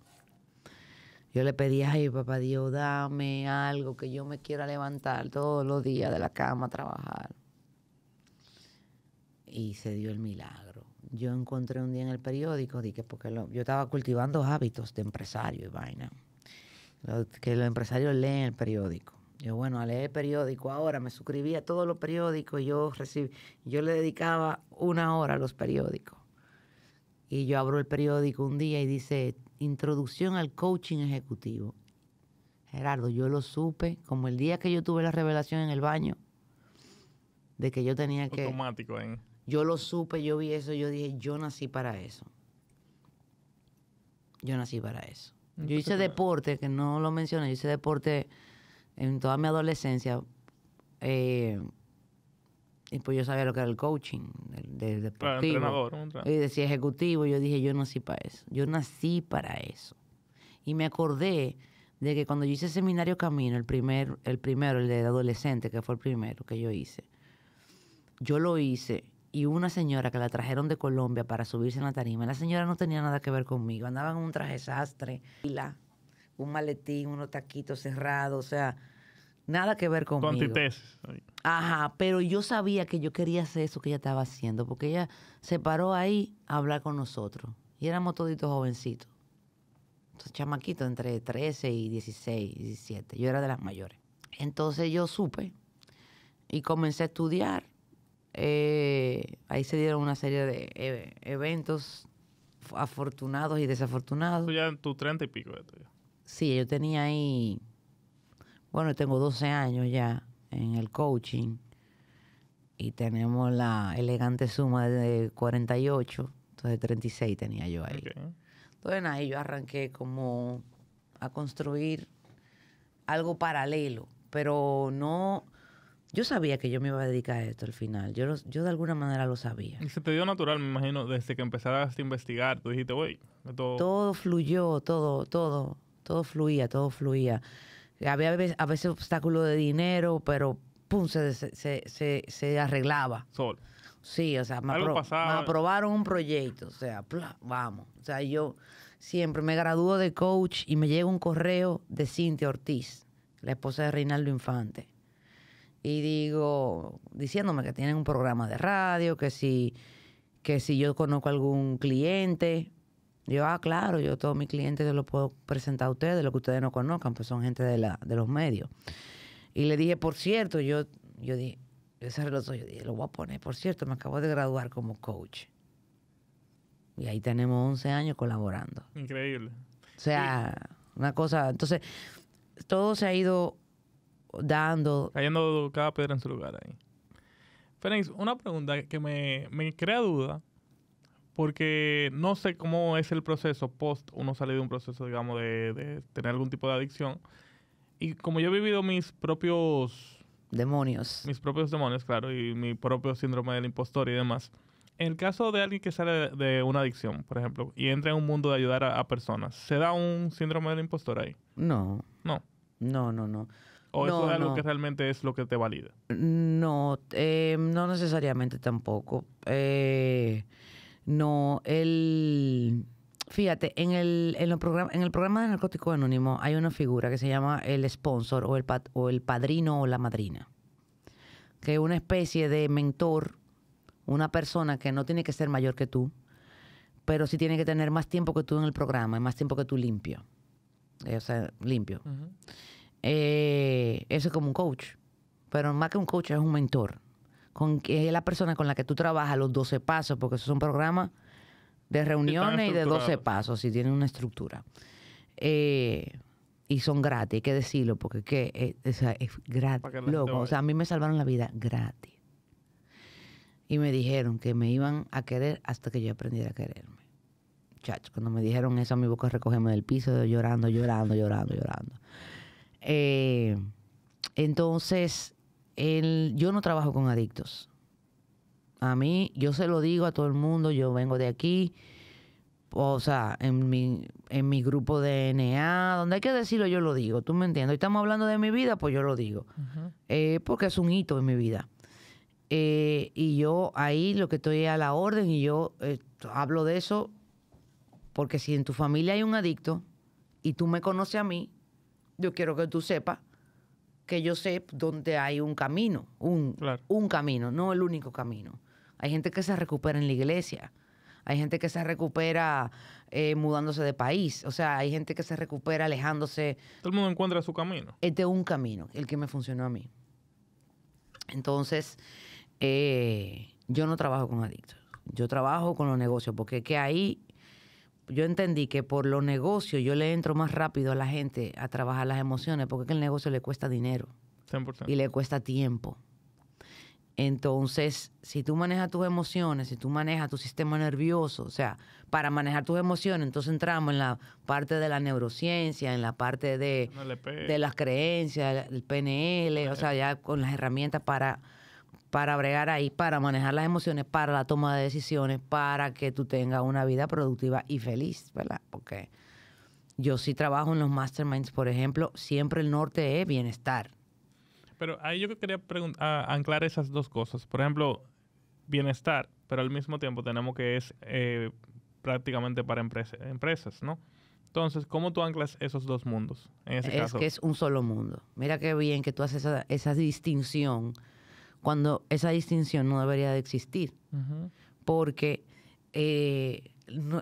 Yo le pedí, ay papá Dios, dame algo que yo me quiera levantar todos los días de la cama a trabajar. Y se dio el milagro. Yo encontré un día en el periódico, dije, porque yo estaba cultivando hábitos de empresario y vaina que los empresarios leen el periódico. Yo, bueno, a leer el periódico ahora, me suscribí a todos los periódicos, yo, recibí, yo le dedicaba una hora a los periódicos. Y yo abro el periódico un día y dice, introducción al coaching ejecutivo. Gerardo, yo lo supe como el día que yo tuve la revelación en el baño de que yo tenía que... Automático, ¿eh? Yo lo supe, yo vi eso, yo dije, yo nací para eso. Yo nací para eso. Yo hice deporte, que no lo mencioné, yo hice deporte en toda mi adolescencia. Eh, y pues yo sabía lo que era el coaching, del, deportivo. entrenador, Y decía ejecutivo, yo dije, yo nací para eso. Yo nací para eso. Y me acordé de que cuando yo hice Seminario Camino, el, primer, el primero, el de adolescente, que fue el primero que yo hice, yo lo hice y una señora que la trajeron de Colombia para subirse a la tarima. La señora no tenía nada que ver conmigo, andaba en un traje sastre, un maletín, unos taquitos cerrados, o sea, nada que ver conmigo. Ajá, pero yo sabía que yo quería hacer eso que ella estaba haciendo, porque ella se paró ahí a hablar con nosotros. Y éramos toditos jovencitos. chamaquitos entre 13 y 16, 17. Yo era de las mayores. Entonces yo supe y comencé a estudiar eh, ahí se dieron una serie de e-, eventos afortunados y desafortunados. Tú ya en tus treinta y pico de ya. Sí, yo tenía ahí, bueno, tengo 12 años ya en el coaching y tenemos la elegante suma de 48, entonces 36 tenía yo ahí. Entonces ahí yo arranqué como a construir algo paralelo, pero no yo sabía que yo me iba a dedicar a esto al final. Yo, lo, yo de alguna manera lo sabía. Y se te dio natural, me imagino, desde que empezaste a investigar. Tú dijiste, güey, Todo fluyó, todo, todo. Todo fluía, todo fluía. Había a veces obstáculos de dinero, pero pum, se, arreglaba. Sol. Sí, o sea, me, aprobaron un proyecto. O sea, vamos. O sea, yo siempre me graduó de coach y me llega un correo de Cintia Ortiz, la esposa de Reinaldo Infante y digo, diciéndome que tienen un programa de radio, que si, que si yo conozco algún cliente, yo, ah, claro, yo todos mis clientes yo los puedo presentar a ustedes, Los que ustedes no conozcan, pues son gente de, los medios. Y le dije, por cierto, yo, yo dije, ese cerré yo dije, lo voy a poner, por cierto, me acabo de graduar como coach. Y ahí tenemos 11 años colaborando. Increíble. O sea, una cosa, entonces, todo se ha ido dando. Cayendo cada piedra en su lugar ahí. Félix, una pregunta que me, crea duda, porque no sé cómo es el proceso post uno sale de un proceso, digamos, de, tener algún tipo de adicción. Y como yo he vivido mis propios... Demonios. Mis propios demonios, claro, y mi propio síndrome del impostor y demás. En el caso de alguien que sale de una adicción, por ejemplo, y entra en un mundo de ayudar a, a personas, ¿se da un síndrome del impostor ahí? No. No. No, no, no. ¿O eso es algo que realmente es lo que te valida? No, eh, no necesariamente tampoco. Eh, no, el... Fíjate, en el, programa, en el programa de Narcótico Anónimo hay una figura que se llama el sponsor o el, o el padrino o la madrina, que es una especie de mentor, una persona que no tiene que ser mayor que tú, pero sí tiene que tener más tiempo que tú en el programa, más tiempo que tú limpio. Eh, o sea, limpio eh, eso es como un coach, pero más que un coach es un mentor, con, es la persona con la que tú trabajas los 12 pasos, porque eso es un programa de reuniones y de 12 pasos, y tiene una estructura. Eh, y son gratis, hay que decirlo, porque que, eh, es gratis. Loco, o sea, a mí me salvaron la vida gratis. Y me dijeron que me iban a querer hasta que yo aprendiera a quererme. Chacho, cuando me dijeron eso, mi boca recogerme del piso, llorando, llorando, llorando, llorando. Eh, entonces, el, yo no trabajo con adictos. A mí, yo se lo digo a todo el mundo, yo vengo de aquí, o sea, en mi, en mi grupo de NA, donde hay que decirlo, yo lo digo, tú me entiendes. Hoy estamos hablando de mi vida, pues yo lo digo, eh, porque es un hito en mi vida. Eh, y yo ahí lo que estoy a la orden y yo hablo de eso, porque si en tu familia hay un adicto y tú me conoces a mí, yo quiero que tú sepas que yo sé dónde hay un camino, un, un camino, no el único camino. Hay gente que se recupera en la iglesia, hay gente que se recupera eh, mudándose de país, o sea, hay gente que se recupera alejándose. Todo el mundo encuentra su camino. Es eh, de un camino, el que me funcionó a mí. Entonces, eh, yo no trabajo con adictos, yo trabajo con los negocios, porque que ahí yo entendí que por los negocios yo le entro más rápido a la gente a trabajar las emociones porque el negocio le cuesta dinero y le cuesta tiempo. Entonces, si tú manejas tus emociones, si tú manejas tu sistema nervioso, o sea, para manejar tus emociones, entonces entramos en la parte de la neurociencia, en la parte de, de las creencias, el PNL, o sea, ya con las herramientas para para bregar ahí, para manejar las emociones, para la toma de decisiones, para que tú tengas una vida productiva y feliz, ¿verdad? Porque yo sí trabajo en los masterminds, por ejemplo, siempre el norte es bienestar. Pero ahí yo quería anclar esas dos cosas. Por ejemplo, bienestar, pero al mismo tiempo tenemos que es eh, prácticamente para empresas, ¿no? Entonces, ¿cómo tú anclas esos dos mundos? es que es un solo mundo. Mira qué bien que tú haces esa distinción cuando esa distinción no debería de existir. Porque eh,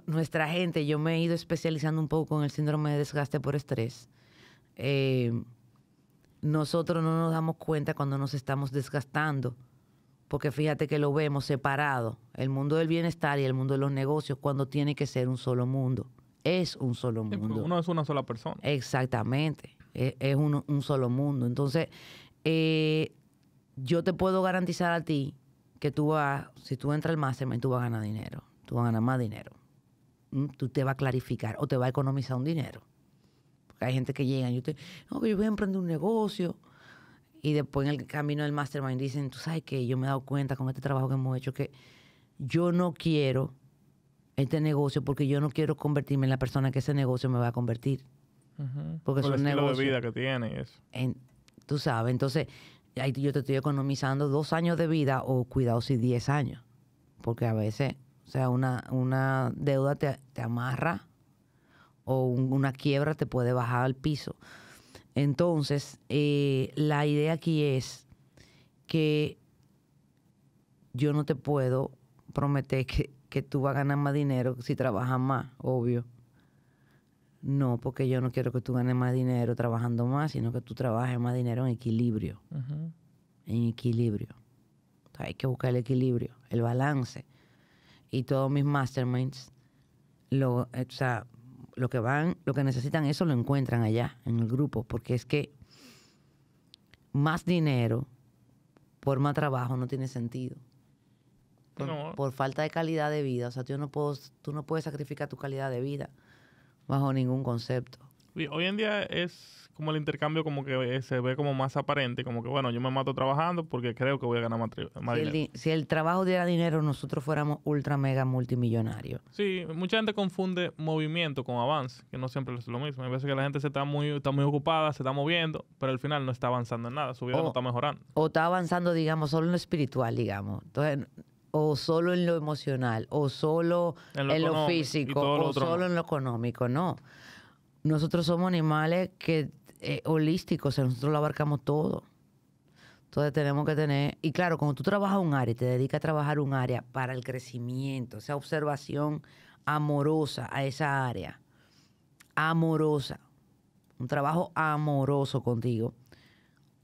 nuestra gente, yo me he ido especializando un poco en el síndrome de desgaste por estrés. Eh, nosotros no nos damos cuenta cuando nos estamos desgastando, porque fíjate que lo vemos separado, el mundo del bienestar y el mundo de los negocios, cuando tiene que ser un solo mundo. Es un solo pues, mundo. Uno es una sola persona. Exactamente, e-, es, un solo mundo. Entonces, eh, yo te puedo garantizar a ti que tú vas, si tú entras al mastermind, tú vas a ganar dinero, tú vas a ganar más dinero. Mm, tú te vas a clarificar o te vas a economizar un dinero. Porque hay gente que llega y usted, no, yo voy a emprender un negocio. Y después en el camino del mastermind dicen, tú sabes que yo me he dado cuenta con este trabajo que hemos hecho que yo no quiero este negocio porque yo no quiero convertirme en la persona que ese negocio me va a convertir. Porque es un negocio. de vida que tiene eso. tú sabes, entonces yo te estoy economizando dos años de vida o cuidado si diez años. Porque a veces, o sea, una, una deuda te, amarra o una quiebra te puede bajar al piso. Entonces, eh, la idea aquí es que yo no te puedo prometer que, que tú vas a ganar más dinero si trabajas más, obvio. No, porque yo no quiero que tú ganes más dinero trabajando más, sino que tú trabajes más dinero en equilibrio. En equilibrio. hay que buscar el equilibrio, el balance. Y todos mis masterminds, lo, eh, o sea, lo que van, lo que necesitan, eso lo encuentran allá, en el grupo, porque es que más dinero por más trabajo no tiene sentido. Por, falta de calidad de vida. O sea, tú no, puedo, tú no puedes sacrificar tu calidad de vida bajo ningún concepto. hoy en día es como el intercambio como que eh, se ve como más aparente, como que bueno, yo me mato trabajando porque creo que voy a ganar más, dinero. El, si el trabajo diera dinero, nosotros fuéramos ultra mega multimillonarios. Sí, mucha gente confunde movimiento con avance, que no siempre es lo mismo. Hay veces que la gente se está muy, está muy ocupada, se está moviendo, pero al final no está avanzando en nada, su vida no está mejorando. O está avanzando, digamos, solo en lo espiritual, digamos. Entonces, o solo en lo emocional, o solo en lo, físico, o solo en lo económico, no. Nosotros somos animales que eh, holísticos, nosotros lo abarcamos todo. Entonces tenemos que tener, y claro, cuando tú trabajas un área y te dedicas a trabajar un área para el crecimiento, esa observación amorosa a esa área, amorosa, un trabajo amoroso contigo,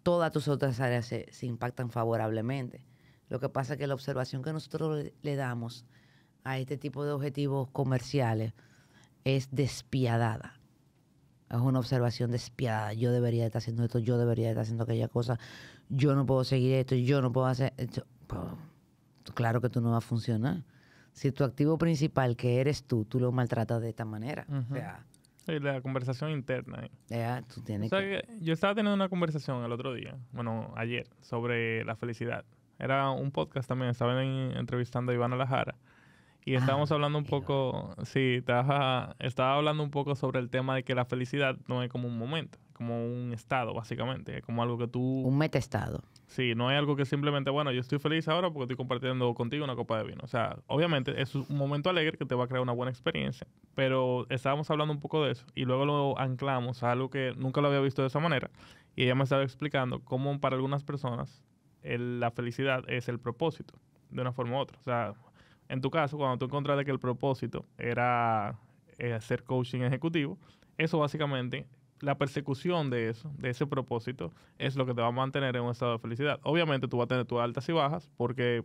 todas tus otras áreas se impactan favorablemente. Lo que pasa es que la observación que nosotros le damos a este tipo de objetivos comerciales es despiadada. Es una observación despiadada. Yo debería estar haciendo esto, yo debería estar haciendo aquella cosa, yo no puedo seguir esto, yo no puedo hacer esto. Pues, claro que tú no vas a funcionar. Si tu activo principal, que eres tú, tú lo maltratas de esta manera. la conversación interna. tú Yo estaba teniendo una conversación el otro día, bueno, ayer, sobre la felicidad era un podcast también, estaban entrevistando a Ivana Lajara. Y ah, estábamos hablando un poco, sí, estaba, hablando un poco sobre el tema de que la felicidad no es como un momento, como un estado, básicamente. Es como algo que tú. Un metestado. Sí, no es algo que simplemente, bueno, yo estoy feliz ahora porque estoy compartiendo contigo una copa de vino. O sea, obviamente es un momento alegre que te va a crear una buena experiencia, pero estábamos hablando un poco de eso y luego lo anclamos a algo que nunca lo había visto de esa manera. Y ella me estaba explicando cómo para algunas personas la felicidad es el propósito, de una forma u otra. O sea, en tu caso, cuando tú encontraste que el propósito era eh, hacer coaching ejecutivo, eso básicamente, la persecución de eso, de ese propósito, es lo que te va a mantener en un estado de felicidad. Obviamente tú vas a tener tus altas y bajas, porque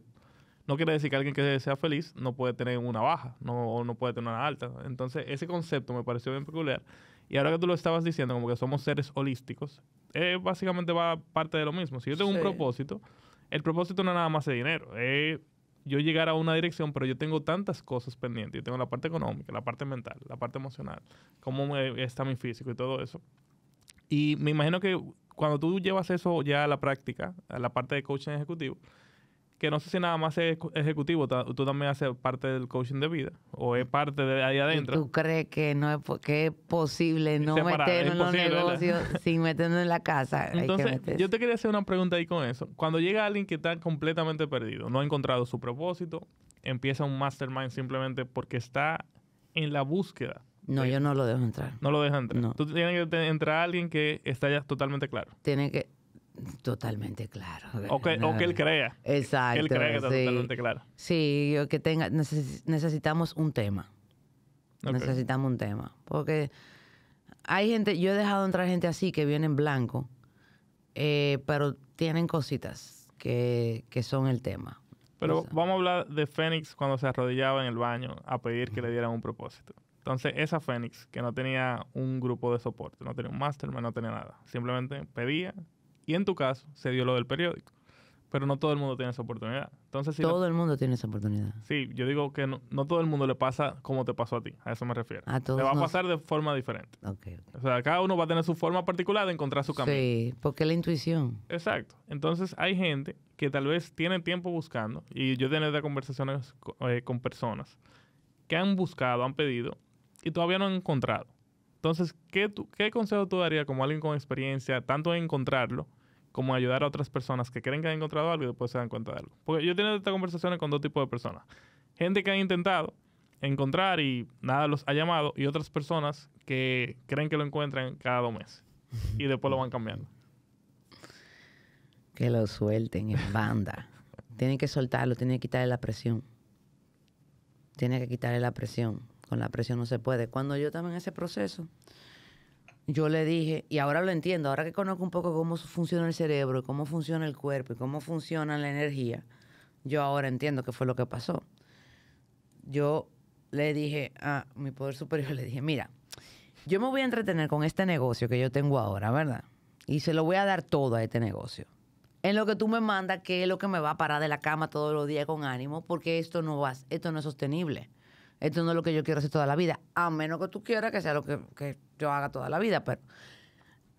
no quiere decir que alguien que sea feliz no puede tener una baja no, o no puede tener una alta. Entonces, ese concepto me pareció bien peculiar y ahora que tú lo estabas diciendo, como que somos seres holísticos, eh, básicamente va parte de lo mismo. Si yo tengo un propósito, el propósito no es nada más de dinero. yo llegar a una dirección, pero yo tengo tantas cosas pendientes. Yo tengo la parte económica, la parte mental, la parte emocional, cómo está mi físico y todo eso. Y me imagino que cuando tú llevas eso ya a la práctica, a la parte de coaching ejecutivo, que no sé si nada más es ejecutivo, tú también haces parte del coaching de vida o es mm. parte de ahí adentro. ¿Tú crees que no es, posible no en los negocios sin meternos en la casa? Entonces, yo te quería hacer una pregunta ahí con eso. Cuando llega alguien que está completamente perdido, no ha encontrado su propósito, empieza un mastermind simplemente porque está en la búsqueda. No, yo no lo dejo entrar. No lo dejo entrar. Tú tienes que entrar a alguien que está ya totalmente claro. Tiene que Totalmente claro. O que, él crea. Exacto. él crea que está sí. totalmente claro. Sí, que tenga, necesitamos un tema. Necesitamos un tema. Porque hay gente, yo he dejado entrar gente así que viene en blanco, eh, pero tienen cositas que, son el tema. Pero vamos a hablar de Fénix cuando se arrodillaba en el baño a pedir que le dieran un propósito. Entonces, esa Fénix, que no tenía un grupo de soporte, no tenía un mastermind, no tenía nada, simplemente pedía, y en tu caso se dio lo del periódico. Pero no todo el mundo tiene esa oportunidad. Entonces, todo el mundo tiene esa oportunidad. Sí, yo digo que no, no, todo el mundo le pasa como te pasó a ti. A eso me refiero. A le va a pasar de forma diferente. Okay, O sea, cada uno va a tener su forma particular de encontrar su camino. Sí, porque la intuición. Exacto. Entonces, hay gente que tal vez tiene tiempo buscando, y yo he tenido conversaciones eh, con, personas que han buscado, han pedido, y todavía no han encontrado. Entonces, ¿qué, qué consejo tú darías como alguien con experiencia, tanto en encontrarlo como ayudar a otras personas que creen que han encontrado algo y después se dan cuenta de algo. Porque yo he tenido estas conversaciones con dos tipos de personas. Gente que ha intentado encontrar y nada los ha llamado y otras personas que creen que lo encuentran cada dos meses y después lo van cambiando. Que lo suelten en banda. tienen que soltarlo, tienen que quitarle la presión. Tienen que quitarle la presión. Con la presión no se puede. Cuando yo estaba en ese proceso, yo le dije, y ahora lo entiendo, ahora que conozco un poco cómo funciona el cerebro cómo funciona el cuerpo y cómo funciona la energía, yo ahora entiendo qué fue lo que pasó. Yo le dije a mi poder superior, le dije, mira, yo me voy a entretener con este negocio que yo tengo ahora, ¿verdad? Y se lo voy a dar todo a este negocio. En lo que tú me mandas, que es lo que me va a parar de la cama todos los días con ánimo, porque esto no va, esto no es sostenible esto no es lo que yo quiero hacer toda la vida, a menos que tú quieras que sea lo que, yo haga toda la vida. Pero...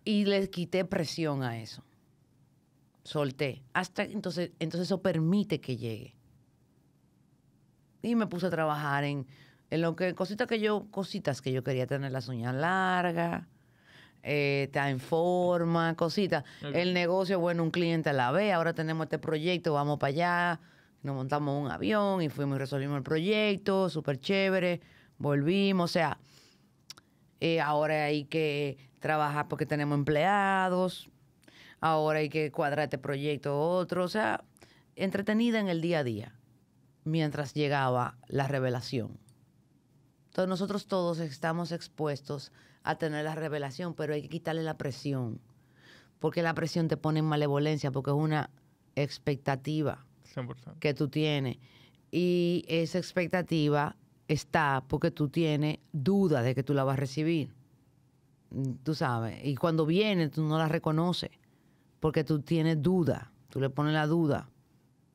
Y le quité presión a eso. Solté. Hasta entonces, entonces eso permite que llegue. Y me puse a trabajar en, en lo que, cositas que yo, cositas que yo quería tener las uñas largas, eh, en forma, cositas. El negocio, bueno, un cliente la ve, ahora tenemos este proyecto, vamos para allá nos montamos un avión y fuimos y resolvimos el proyecto, súper chévere, volvimos, o sea, eh, ahora hay que trabajar porque tenemos empleados, ahora hay que cuadrar este proyecto otro, o sea, entretenida en el día a día, mientras llegaba la revelación. Entonces nosotros todos estamos expuestos a tener la revelación, pero hay que quitarle la presión, porque la presión te pone en malevolencia, porque es una expectativa que tú tienes. Y esa expectativa está porque tú tienes duda de que tú la vas a recibir. Tú sabes. Y cuando viene, tú no la reconoces. Porque tú tienes duda. Tú le pones la duda.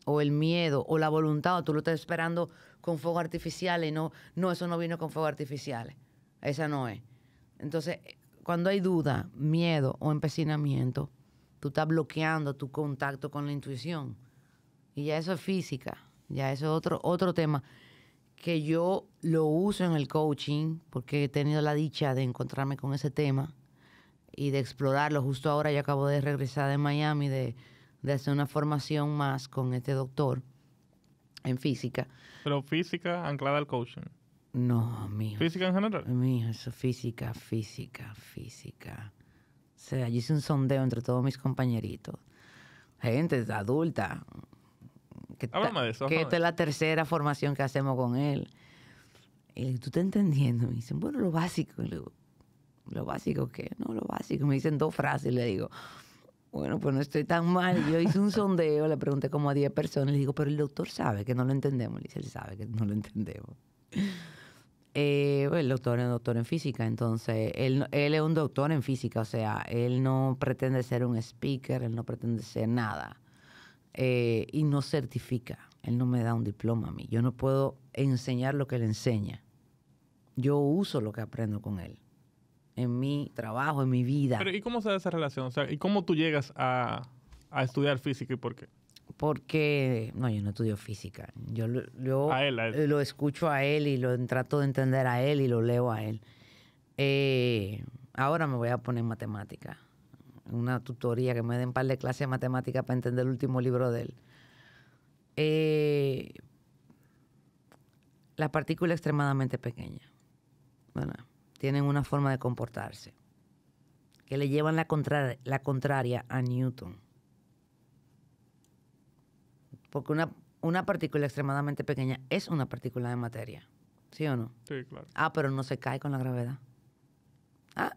O el miedo. O la voluntad. O tú lo estás esperando con fuego artificial. Y no, no, eso no vino con fuego artificial. Esa no es. Entonces, cuando hay duda, miedo o empecinamiento, tú estás bloqueando tu contacto con la intuición. Y ya eso es física, ya eso es otro, otro tema que yo lo uso en el coaching porque he tenido la dicha de encontrarme con ese tema y de explorarlo. Justo ahora yo acabo de regresar de Miami de, hacer una formación más con este doctor en física. Pero física anclada al coaching. No, mijo. ¿Física en general? Mijo, eso física, física, física. O sea, yo hice un sondeo entre todos mis compañeritos. Gente adulta, que, ah, esta es la tercera formación que hacemos con él. Y ¿tú te entendiendo? Me dicen, bueno, lo básico. ¿lo básico qué? No, lo básico. Me dicen dos frases. Y le digo, bueno, pues no estoy tan mal. Yo hice un sondeo, le pregunté como a 10 personas. Le digo, pero el doctor sabe que no lo entendemos. Le dice, él sabe que no lo entendemos. Eh, el doctor es un doctor en física, entonces él, él es un doctor en física, o sea, él no pretende ser un speaker, él no pretende ser nada. Eh, y no certifica. Él no me da un diploma a mí. Yo no puedo enseñar lo que él enseña. Yo uso lo que aprendo con él en mi trabajo, en mi vida. Pero ¿y cómo se da esa relación? ¿y cómo tú llegas a, estudiar física y por qué? Porque, no, yo no estudio física. Yo, lo escucho a él y lo trato de entender a él y lo leo a él. Eh, ahora me voy a poner matemática una tutoría, que me den un par de clases de matemáticas para entender el último libro de él. Eh, la partícula extremadamente pequeña. Bueno, tienen una forma de comportarse que le llevan la, contraria, la contraria a Newton. Porque una, una partícula extremadamente pequeña es una partícula de materia. ¿Sí o no? Sí, claro. Ah, pero no se cae con la gravedad. Ah,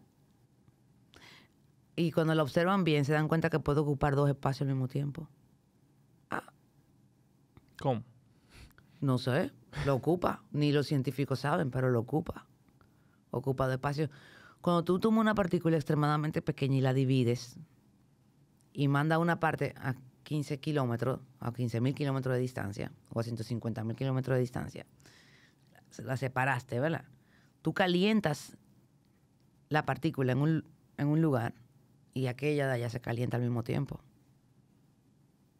y cuando la observan bien se dan cuenta que puede ocupar dos espacios al mismo tiempo. Ah. ¿Cómo? No sé, lo ocupa. Ni los científicos saben, pero lo ocupa. Ocupa dos espacios. Cuando tú tomas una partícula extremadamente pequeña y la divides y manda una parte a 15 kilómetros, a 15 mil kilómetros de distancia, o a 150 mil kilómetros de distancia, la separaste, ¿verdad? Tú calientas la partícula en un, en un lugar y aquella ya se calienta al mismo tiempo.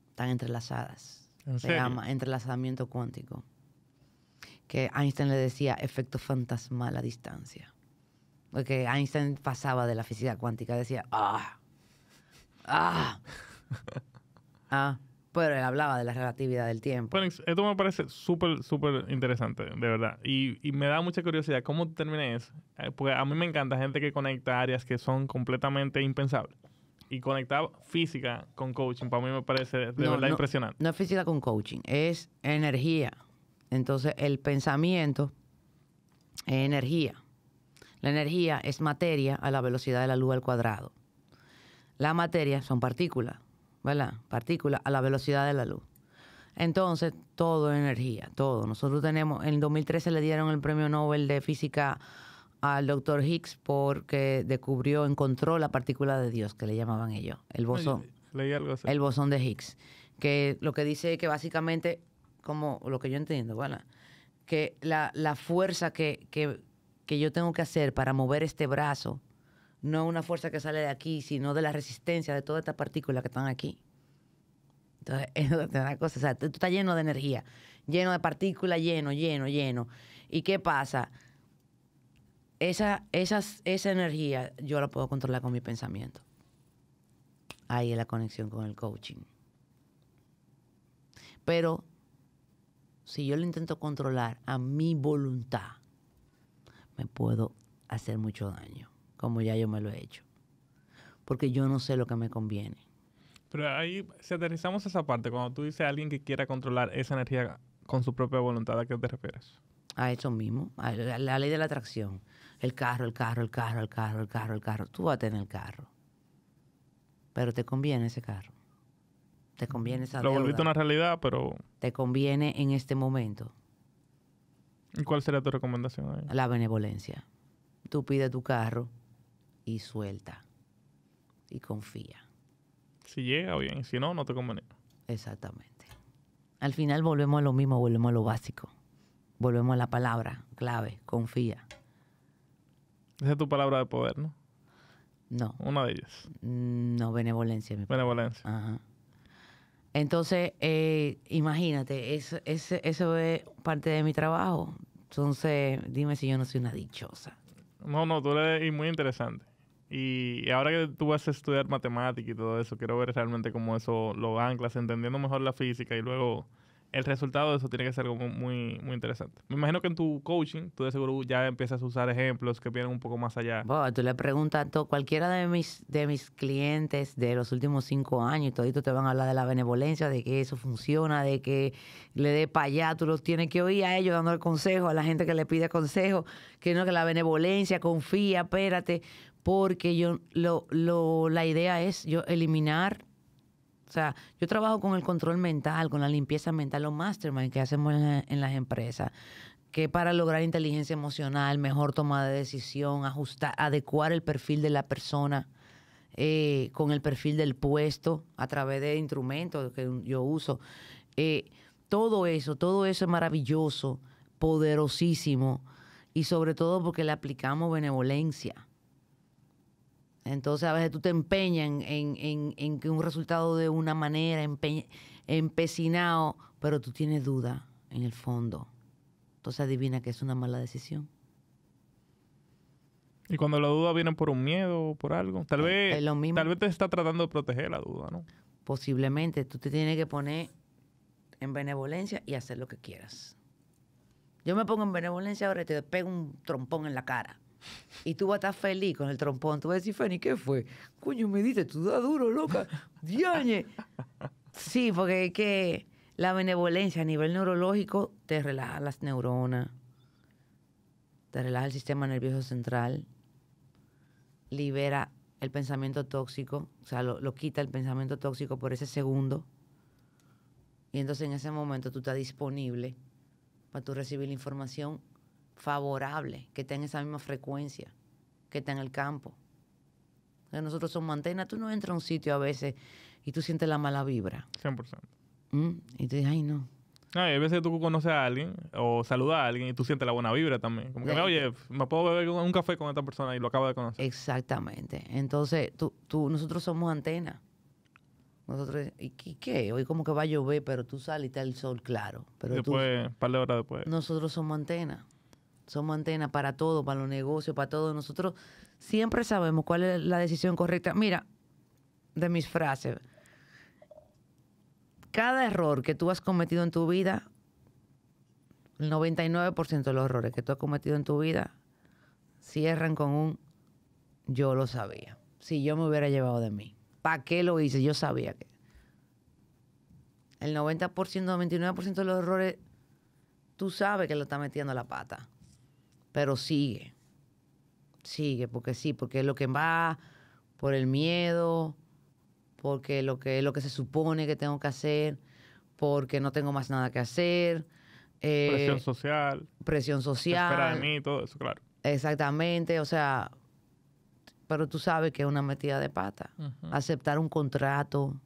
Están entrelazadas. se llama entrelazamiento cuántico. Que Einstein le decía efecto fantasmal a distancia. Porque Einstein pasaba de la física cuántica, decía, ah, ah, ah. Pero él hablaba de la relatividad del tiempo. Bueno, esto me parece súper, súper interesante, de verdad. Y, me da mucha curiosidad cómo termina eso. Eh, porque a mí me encanta gente que conecta áreas que son completamente impensables. Y conectar física con coaching, para mí me parece de verdad impresionante. No es física con coaching, es energía. Entonces, el pensamiento es energía. La energía es materia a la velocidad de la luz al cuadrado. La materia son partículas. ¿verdad? Partículas a la velocidad de la luz. Entonces, todo es energía, todo. Nosotros tenemos, en 2013 le dieron el premio Nobel de Física al doctor Higgs porque descubrió, encontró la partícula de Dios, que le llamaban ellos, el bosón. El bosón de Higgs. Que lo que dice es que básicamente, como lo que yo entiendo, ¿verdad? Que la, fuerza que, que yo tengo que hacer para mover este brazo no una fuerza que sale de aquí, sino de la resistencia de todas estas partículas que están aquí. Entonces, es una cosa, o sea, tú estás lleno de energía, lleno de partículas, lleno, lleno, lleno. ¿Y qué pasa? Esa, esas, esa energía yo la puedo controlar con mi pensamiento. Ahí es la conexión con el coaching. Pero si yo lo intento controlar a mi voluntad, me puedo hacer mucho daño como ya yo me lo he hecho. Porque yo no sé lo que me conviene. Pero ahí, si aterrizamos esa parte, cuando tú dices a alguien que quiera controlar esa energía con su propia voluntad, ¿a qué te refieres? A eso mismo, a la, ley de la atracción. El carro, el carro, el carro, el carro, el carro, el carro. Tú vas a tener el carro. Pero te conviene ese carro. Te conviene esa Lo volviste una realidad, pero... Te conviene en este momento. ¿Y cuál sería tu recomendación ahí? La benevolencia. Tú pides tu carro y suelta y confía. Si llega bien, si no, no te conviene. Exactamente. Al final volvemos a lo mismo, volvemos a lo básico. Volvemos a la palabra clave, confía. Esa es tu palabra de poder, ¿no? No. Una de ellas. Mm, no, benevolencia. benevolencia. Ajá. Entonces, eh, imagínate, eso, eso, eso es parte de mi trabajo. Entonces, dime si yo no soy una dichosa. No, no, tú eres muy interesante. Y ahora que tú vas a estudiar matemática y todo eso, quiero ver realmente cómo eso lo anclas, entendiendo mejor la física y luego el resultado de eso tiene que ser algo muy, muy interesante. Me imagino que en tu coaching, tú de seguro ya empiezas a usar ejemplos que vienen un poco más allá. Bueno, tú le preguntas a todo, cualquiera de mis, de mis clientes de los últimos cinco años, y toditos te van a hablar de la benevolencia, de que eso funciona, de que le dé para allá, tú los tienes que oír a ellos dando el consejo, a la gente que le pide consejo, que no, que la benevolencia, confía, espérate porque yo lo, la idea es yo eliminar, o sea, yo trabajo con el control mental, con la limpieza mental, los mastermind que hacemos en, las empresas, que para lograr inteligencia emocional, mejor toma de decisión, ajustar, adecuar el perfil de la persona eh, con el perfil del puesto a través de instrumentos que yo uso. Eh, todo eso, todo eso es maravilloso, poderosísimo y sobre todo porque le aplicamos benevolencia entonces a veces tú te empeñas en, que un resultado de una manera, empecinado, pero tú tienes duda en el fondo. Entonces adivina que es una mala decisión. Y cuando la duda viene por un miedo o por algo, tal vez, tal vez te está tratando de proteger la duda, ¿no? Posiblemente, tú te tienes que poner en benevolencia y hacer lo que quieras. Yo me pongo en benevolencia ahora te pego un trompón en la cara y tú vas a estar feliz con el trompón. Tú vas a decir, Fanny, ¿qué fue? Coño, me dices tú da duro, loca. Diañe. Sí, porque es que la benevolencia a nivel neurológico te relaja las neuronas, te relaja el sistema nervioso central, libera el pensamiento tóxico, o sea, lo, lo quita el pensamiento tóxico por ese segundo. Y entonces en ese momento tú estás disponible para tú recibir la información favorable, que tenga esa misma frecuencia, que está en el campo. nosotros somos antenas, tú no entras a un sitio a veces y tú sientes la mala vibra. 100%. Mm, y tú dices, ay, no. a veces tú conoces a alguien o saludas a alguien y tú sientes la buena vibra también. Como que, eh, oye, eh, me puedo beber un café con esta persona y lo acabo de conocer. Exactamente. Entonces, tú, nosotros somos antenas. Nosotros, ¿y qué? Hoy como que va a llover, pero tú sales y está el sol claro. después, un par de horas después. Nosotros somos antenas somos antenas para todo, para los negocios, para todo. Nosotros siempre sabemos cuál es la decisión correcta. Mira, de mis frases, cada error que tú has cometido en tu vida, el 99% de los errores que tú has cometido en tu vida cierran con un yo lo sabía. Si yo me hubiera llevado de mí. ¿Para qué lo hice? Yo sabía que. El 90%, 99% de los errores, tú sabes que lo está metiendo la pata pero sigue, sigue, porque sí, porque es lo que va por el miedo, porque lo que, es lo que se supone que tengo que hacer, porque no tengo más nada que hacer. presión eh, social. Presión social. Espera de mí, todo eso, claro. Exactamente, o sea, pero tú sabes que es una metida de pata. Aceptar un contrato.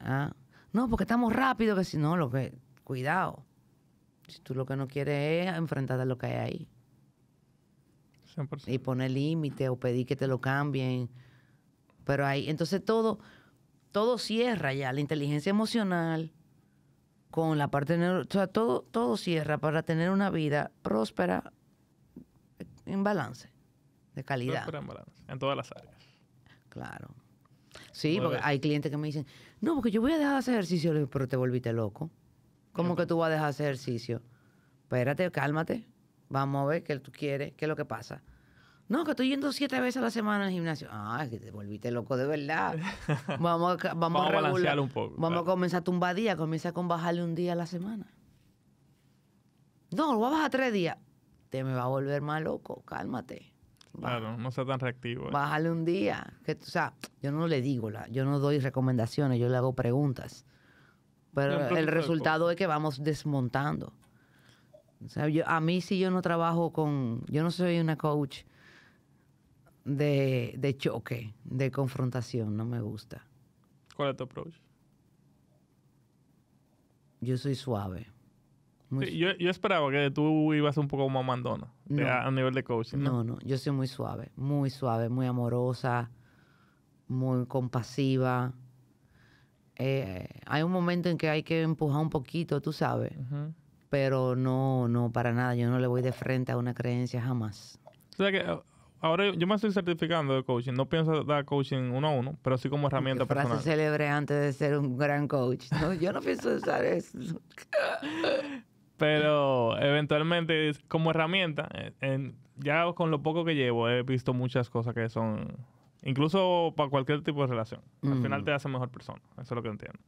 Ah, no, porque estamos rápido, que si no, lo que, cuidado. Si tú lo que no quieres es enfrentarte a lo que hay ahí. Y poner límite o pedir que te lo cambien. Pero ahí, entonces todo, todo cierra ya, la inteligencia emocional con la parte, o sea, todo, todo cierra para tener una vida próspera en balance, de calidad. en todas las áreas. Claro. Sí, porque hay clientes que me dicen, no, porque yo voy a dejar ese ejercicio, pero te volviste loco. ¿Cómo que tú vas a dejar ese ejercicio? Espérate, cálmate. Vamos a ver qué tú quieres, qué es lo que pasa. No, que estoy yendo siete veces a la semana al gimnasio. Ah, que te volviste loco de verdad. Vamos a, vamos, a un poco. Vamos a comenzar tumbadía, comienza con bajarle un día a la semana. No, lo voy a bajar tres días. Te me va a volver más loco, cálmate. Claro, no sea tan reactivo. Eh. Bájale un día. Que, o sea, yo no le digo, yo no doy recomendaciones, yo le hago preguntas. Pero el resultado es que vamos desmontando. a mí si yo no trabajo con, yo no soy una coach de, choque, de confrontación, no me gusta. ¿Cuál es tu approach? Yo soy suave. yo, esperaba que tú ibas un poco más mandona a, nivel de coaching. no, no, yo soy muy suave, muy suave, muy amorosa, muy compasiva. Eh, hay un momento en que hay que empujar un poquito, tú sabes. Pero no, no, para nada. Yo no le voy de frente a una creencia jamás. O sea que uh, ahora yo me estoy certificando de coaching. No pienso dar coaching uno a uno, pero sí como herramienta para. personal. frase célebre antes de ser un gran coach. yo no pienso usar eso. pero eventualmente como herramienta, eh, ya con lo poco que llevo, he visto muchas cosas que son Incluso para cualquier tipo de relación. Al mm. final te hace mejor persona. Eso es lo que entiendo.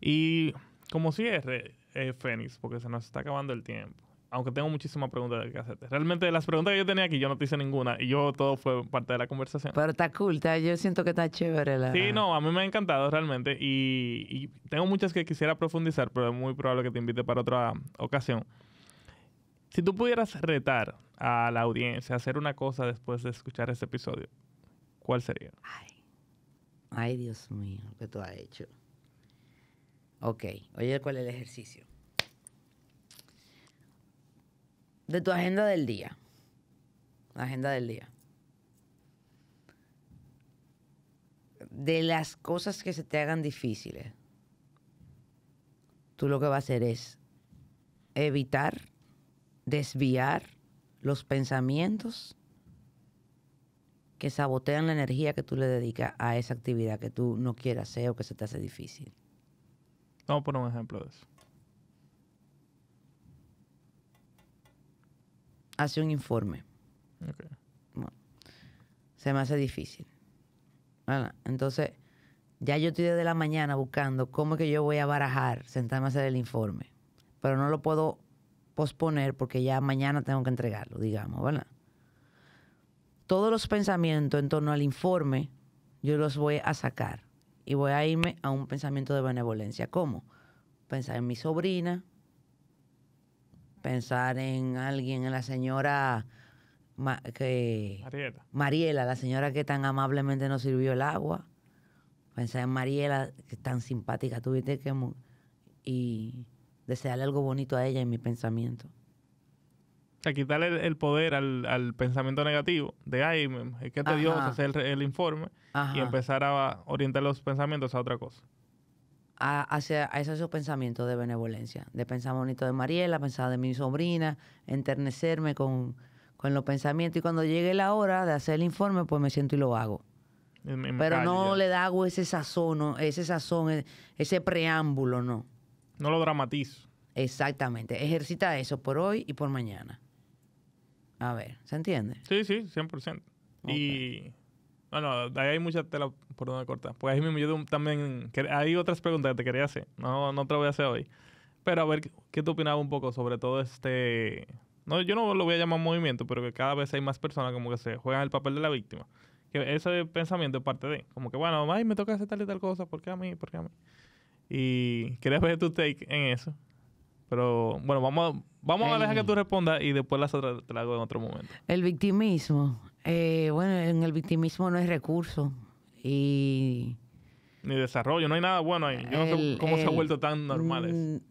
Y como cierre, eh, Fénix, porque se nos está acabando el tiempo. Aunque tengo muchísimas preguntas que hacerte. Realmente las preguntas que yo tenía aquí, yo no te hice ninguna. Y yo todo fue parte de la conversación. Pero está cool, yo siento que está chévere la... Sí, no, a mí me ha encantado realmente. Y, y tengo muchas que quisiera profundizar, pero es muy probable que te invite para otra ocasión. Si tú pudieras retar a la audiencia a hacer una cosa después de escuchar este episodio, ¿cuál sería? Ay, Dios mío, lo que tú has hecho. Ok, oye, ¿cuál es el ejercicio? De tu agenda del día. agenda del día. De las cosas que se te hagan difíciles, tú lo que vas a hacer es evitar, desviar los pensamientos que sabotean la energía que tú le dedicas a esa actividad que tú no quieras hacer o que se te hace difícil. Vamos a poner un ejemplo de eso. Hace un informe. se me hace difícil. entonces, ya yo estoy desde la mañana buscando cómo es que yo voy a barajar, sentarme a hacer el informe. Pero no lo puedo posponer porque ya mañana tengo que entregarlo, digamos, ¿verdad? todos los pensamientos en torno al informe, yo los voy a sacar y voy a irme a un pensamiento de benevolencia. ¿Cómo? Pensar en mi sobrina, pensar en alguien, en la señora que, Mariela. la señora que tan amablemente nos sirvió el agua. Pensar en Mariela, que es tan simpática, tuviste que... Y desearle algo bonito a ella en mi pensamiento. O quitarle el, poder al, pensamiento negativo de, ay, es que te dio hacer el, informe y empezar a orientar los pensamientos a otra cosa. A, hacia, esos pensamientos de benevolencia, de pensar bonito de Mariela, pensar de mi sobrina, enternecerme con, los pensamientos y cuando llegue la hora de hacer el informe, pues me siento y lo hago. Pero no le da hago ese sazón, ese sazón, e, ese preámbulo, no. No lo dramatizo. Exactamente. Ejercita eso por hoy y por mañana. A ver, ¿se entiende? Sí, sí, 100%. Y bueno, ahí hay mucha tela por donde cortar. Pues ahí mismo yo también, hay otras preguntas que te quería hacer, no, no te lo voy a hacer hoy. Pero a ver, ¿qué te opinaba un poco sobre todo este... No, yo no lo voy a llamar movimiento, pero que cada vez hay más personas como que se juegan el papel de la víctima. Que ese pensamiento es parte de, como que bueno, ay, me toca hacer tal y tal cosa, ¿por qué a mí? ¿Por qué a mí? Y quería ver tu take en eso. Pero bueno, vamos a, vamos a dejar que tú respondas y después las te la hago en otro momento. El victimismo. Eh, bueno, en el victimismo no hay recurso Y. Ni desarrollo, no hay nada bueno ahí. Yo no sé cómo se ha vuelto tan normal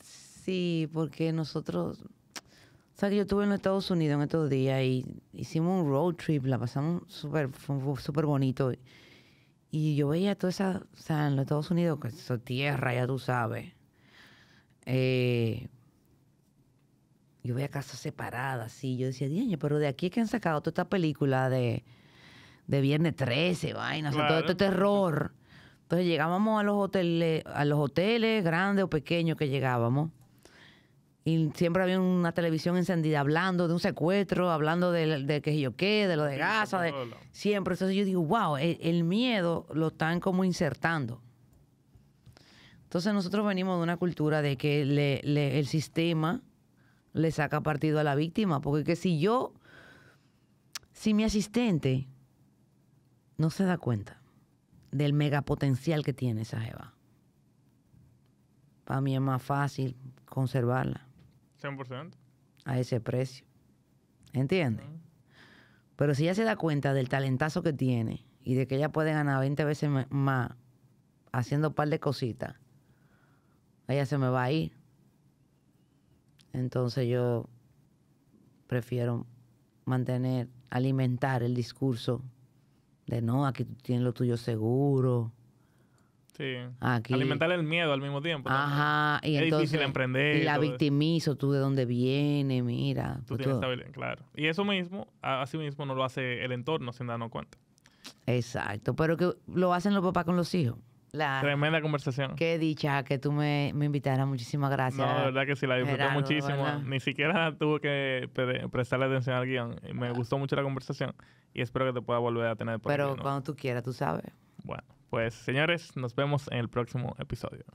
Sí, porque nosotros. O sea, que yo estuve en los Estados Unidos en estos días y hicimos un road trip, la pasamos súper super bonito. Y yo veía toda esa. O sea, en los Estados Unidos, que es tierra, ya tú sabes eh, yo voy a casa separada, sí. Yo decía, pero de aquí es que han sacado toda esta película de, Viernes 13, vaina, todo este terror. Entonces llegábamos a los hoteles, a los hoteles grandes o pequeños que llegábamos. Y siempre había una televisión encendida hablando de un secuestro, hablando de, que yo qué, de lo de Gaza, siempre. Entonces yo digo, wow, e, el miedo lo están como insertando. Entonces nosotros venimos de una cultura de que el sistema le saca partido a la víctima, porque si yo, si mi asistente no se da cuenta del mega potencial que tiene esa jeva, para mí es más fácil conservarla. 100%. A ese precio. ¿Entiendes? Pero si ella se da cuenta del talentazo que tiene y de que ella puede ganar 20 veces más haciendo un par de cositas, ella se me va a ir. Entonces yo prefiero mantener, alimentar el discurso de no, aquí tú tienes lo tuyo seguro. Sí. Alimentar el miedo al mismo tiempo. Ajá. Y es entonces, difícil emprender. Y, la victimizo, tú de dónde viene, mira. Tú pues claro. Y eso mismo, así mismo no lo hace el entorno sin darnos cuenta. Exacto. Pero que lo hacen los papás con los hijos. Tremenda conversación. Qué dicha que tú me, me invitaras. Muchísimas gracias. No, verdad que sí, la disfruté muchísimo. Ni siquiera tuve que prestarle atención al guión. Me gustó mucho la conversación y espero que te pueda volver a tener por Pero cuando tú quieras, tú sabes. Bueno, pues señores, nos vemos en el próximo episodio.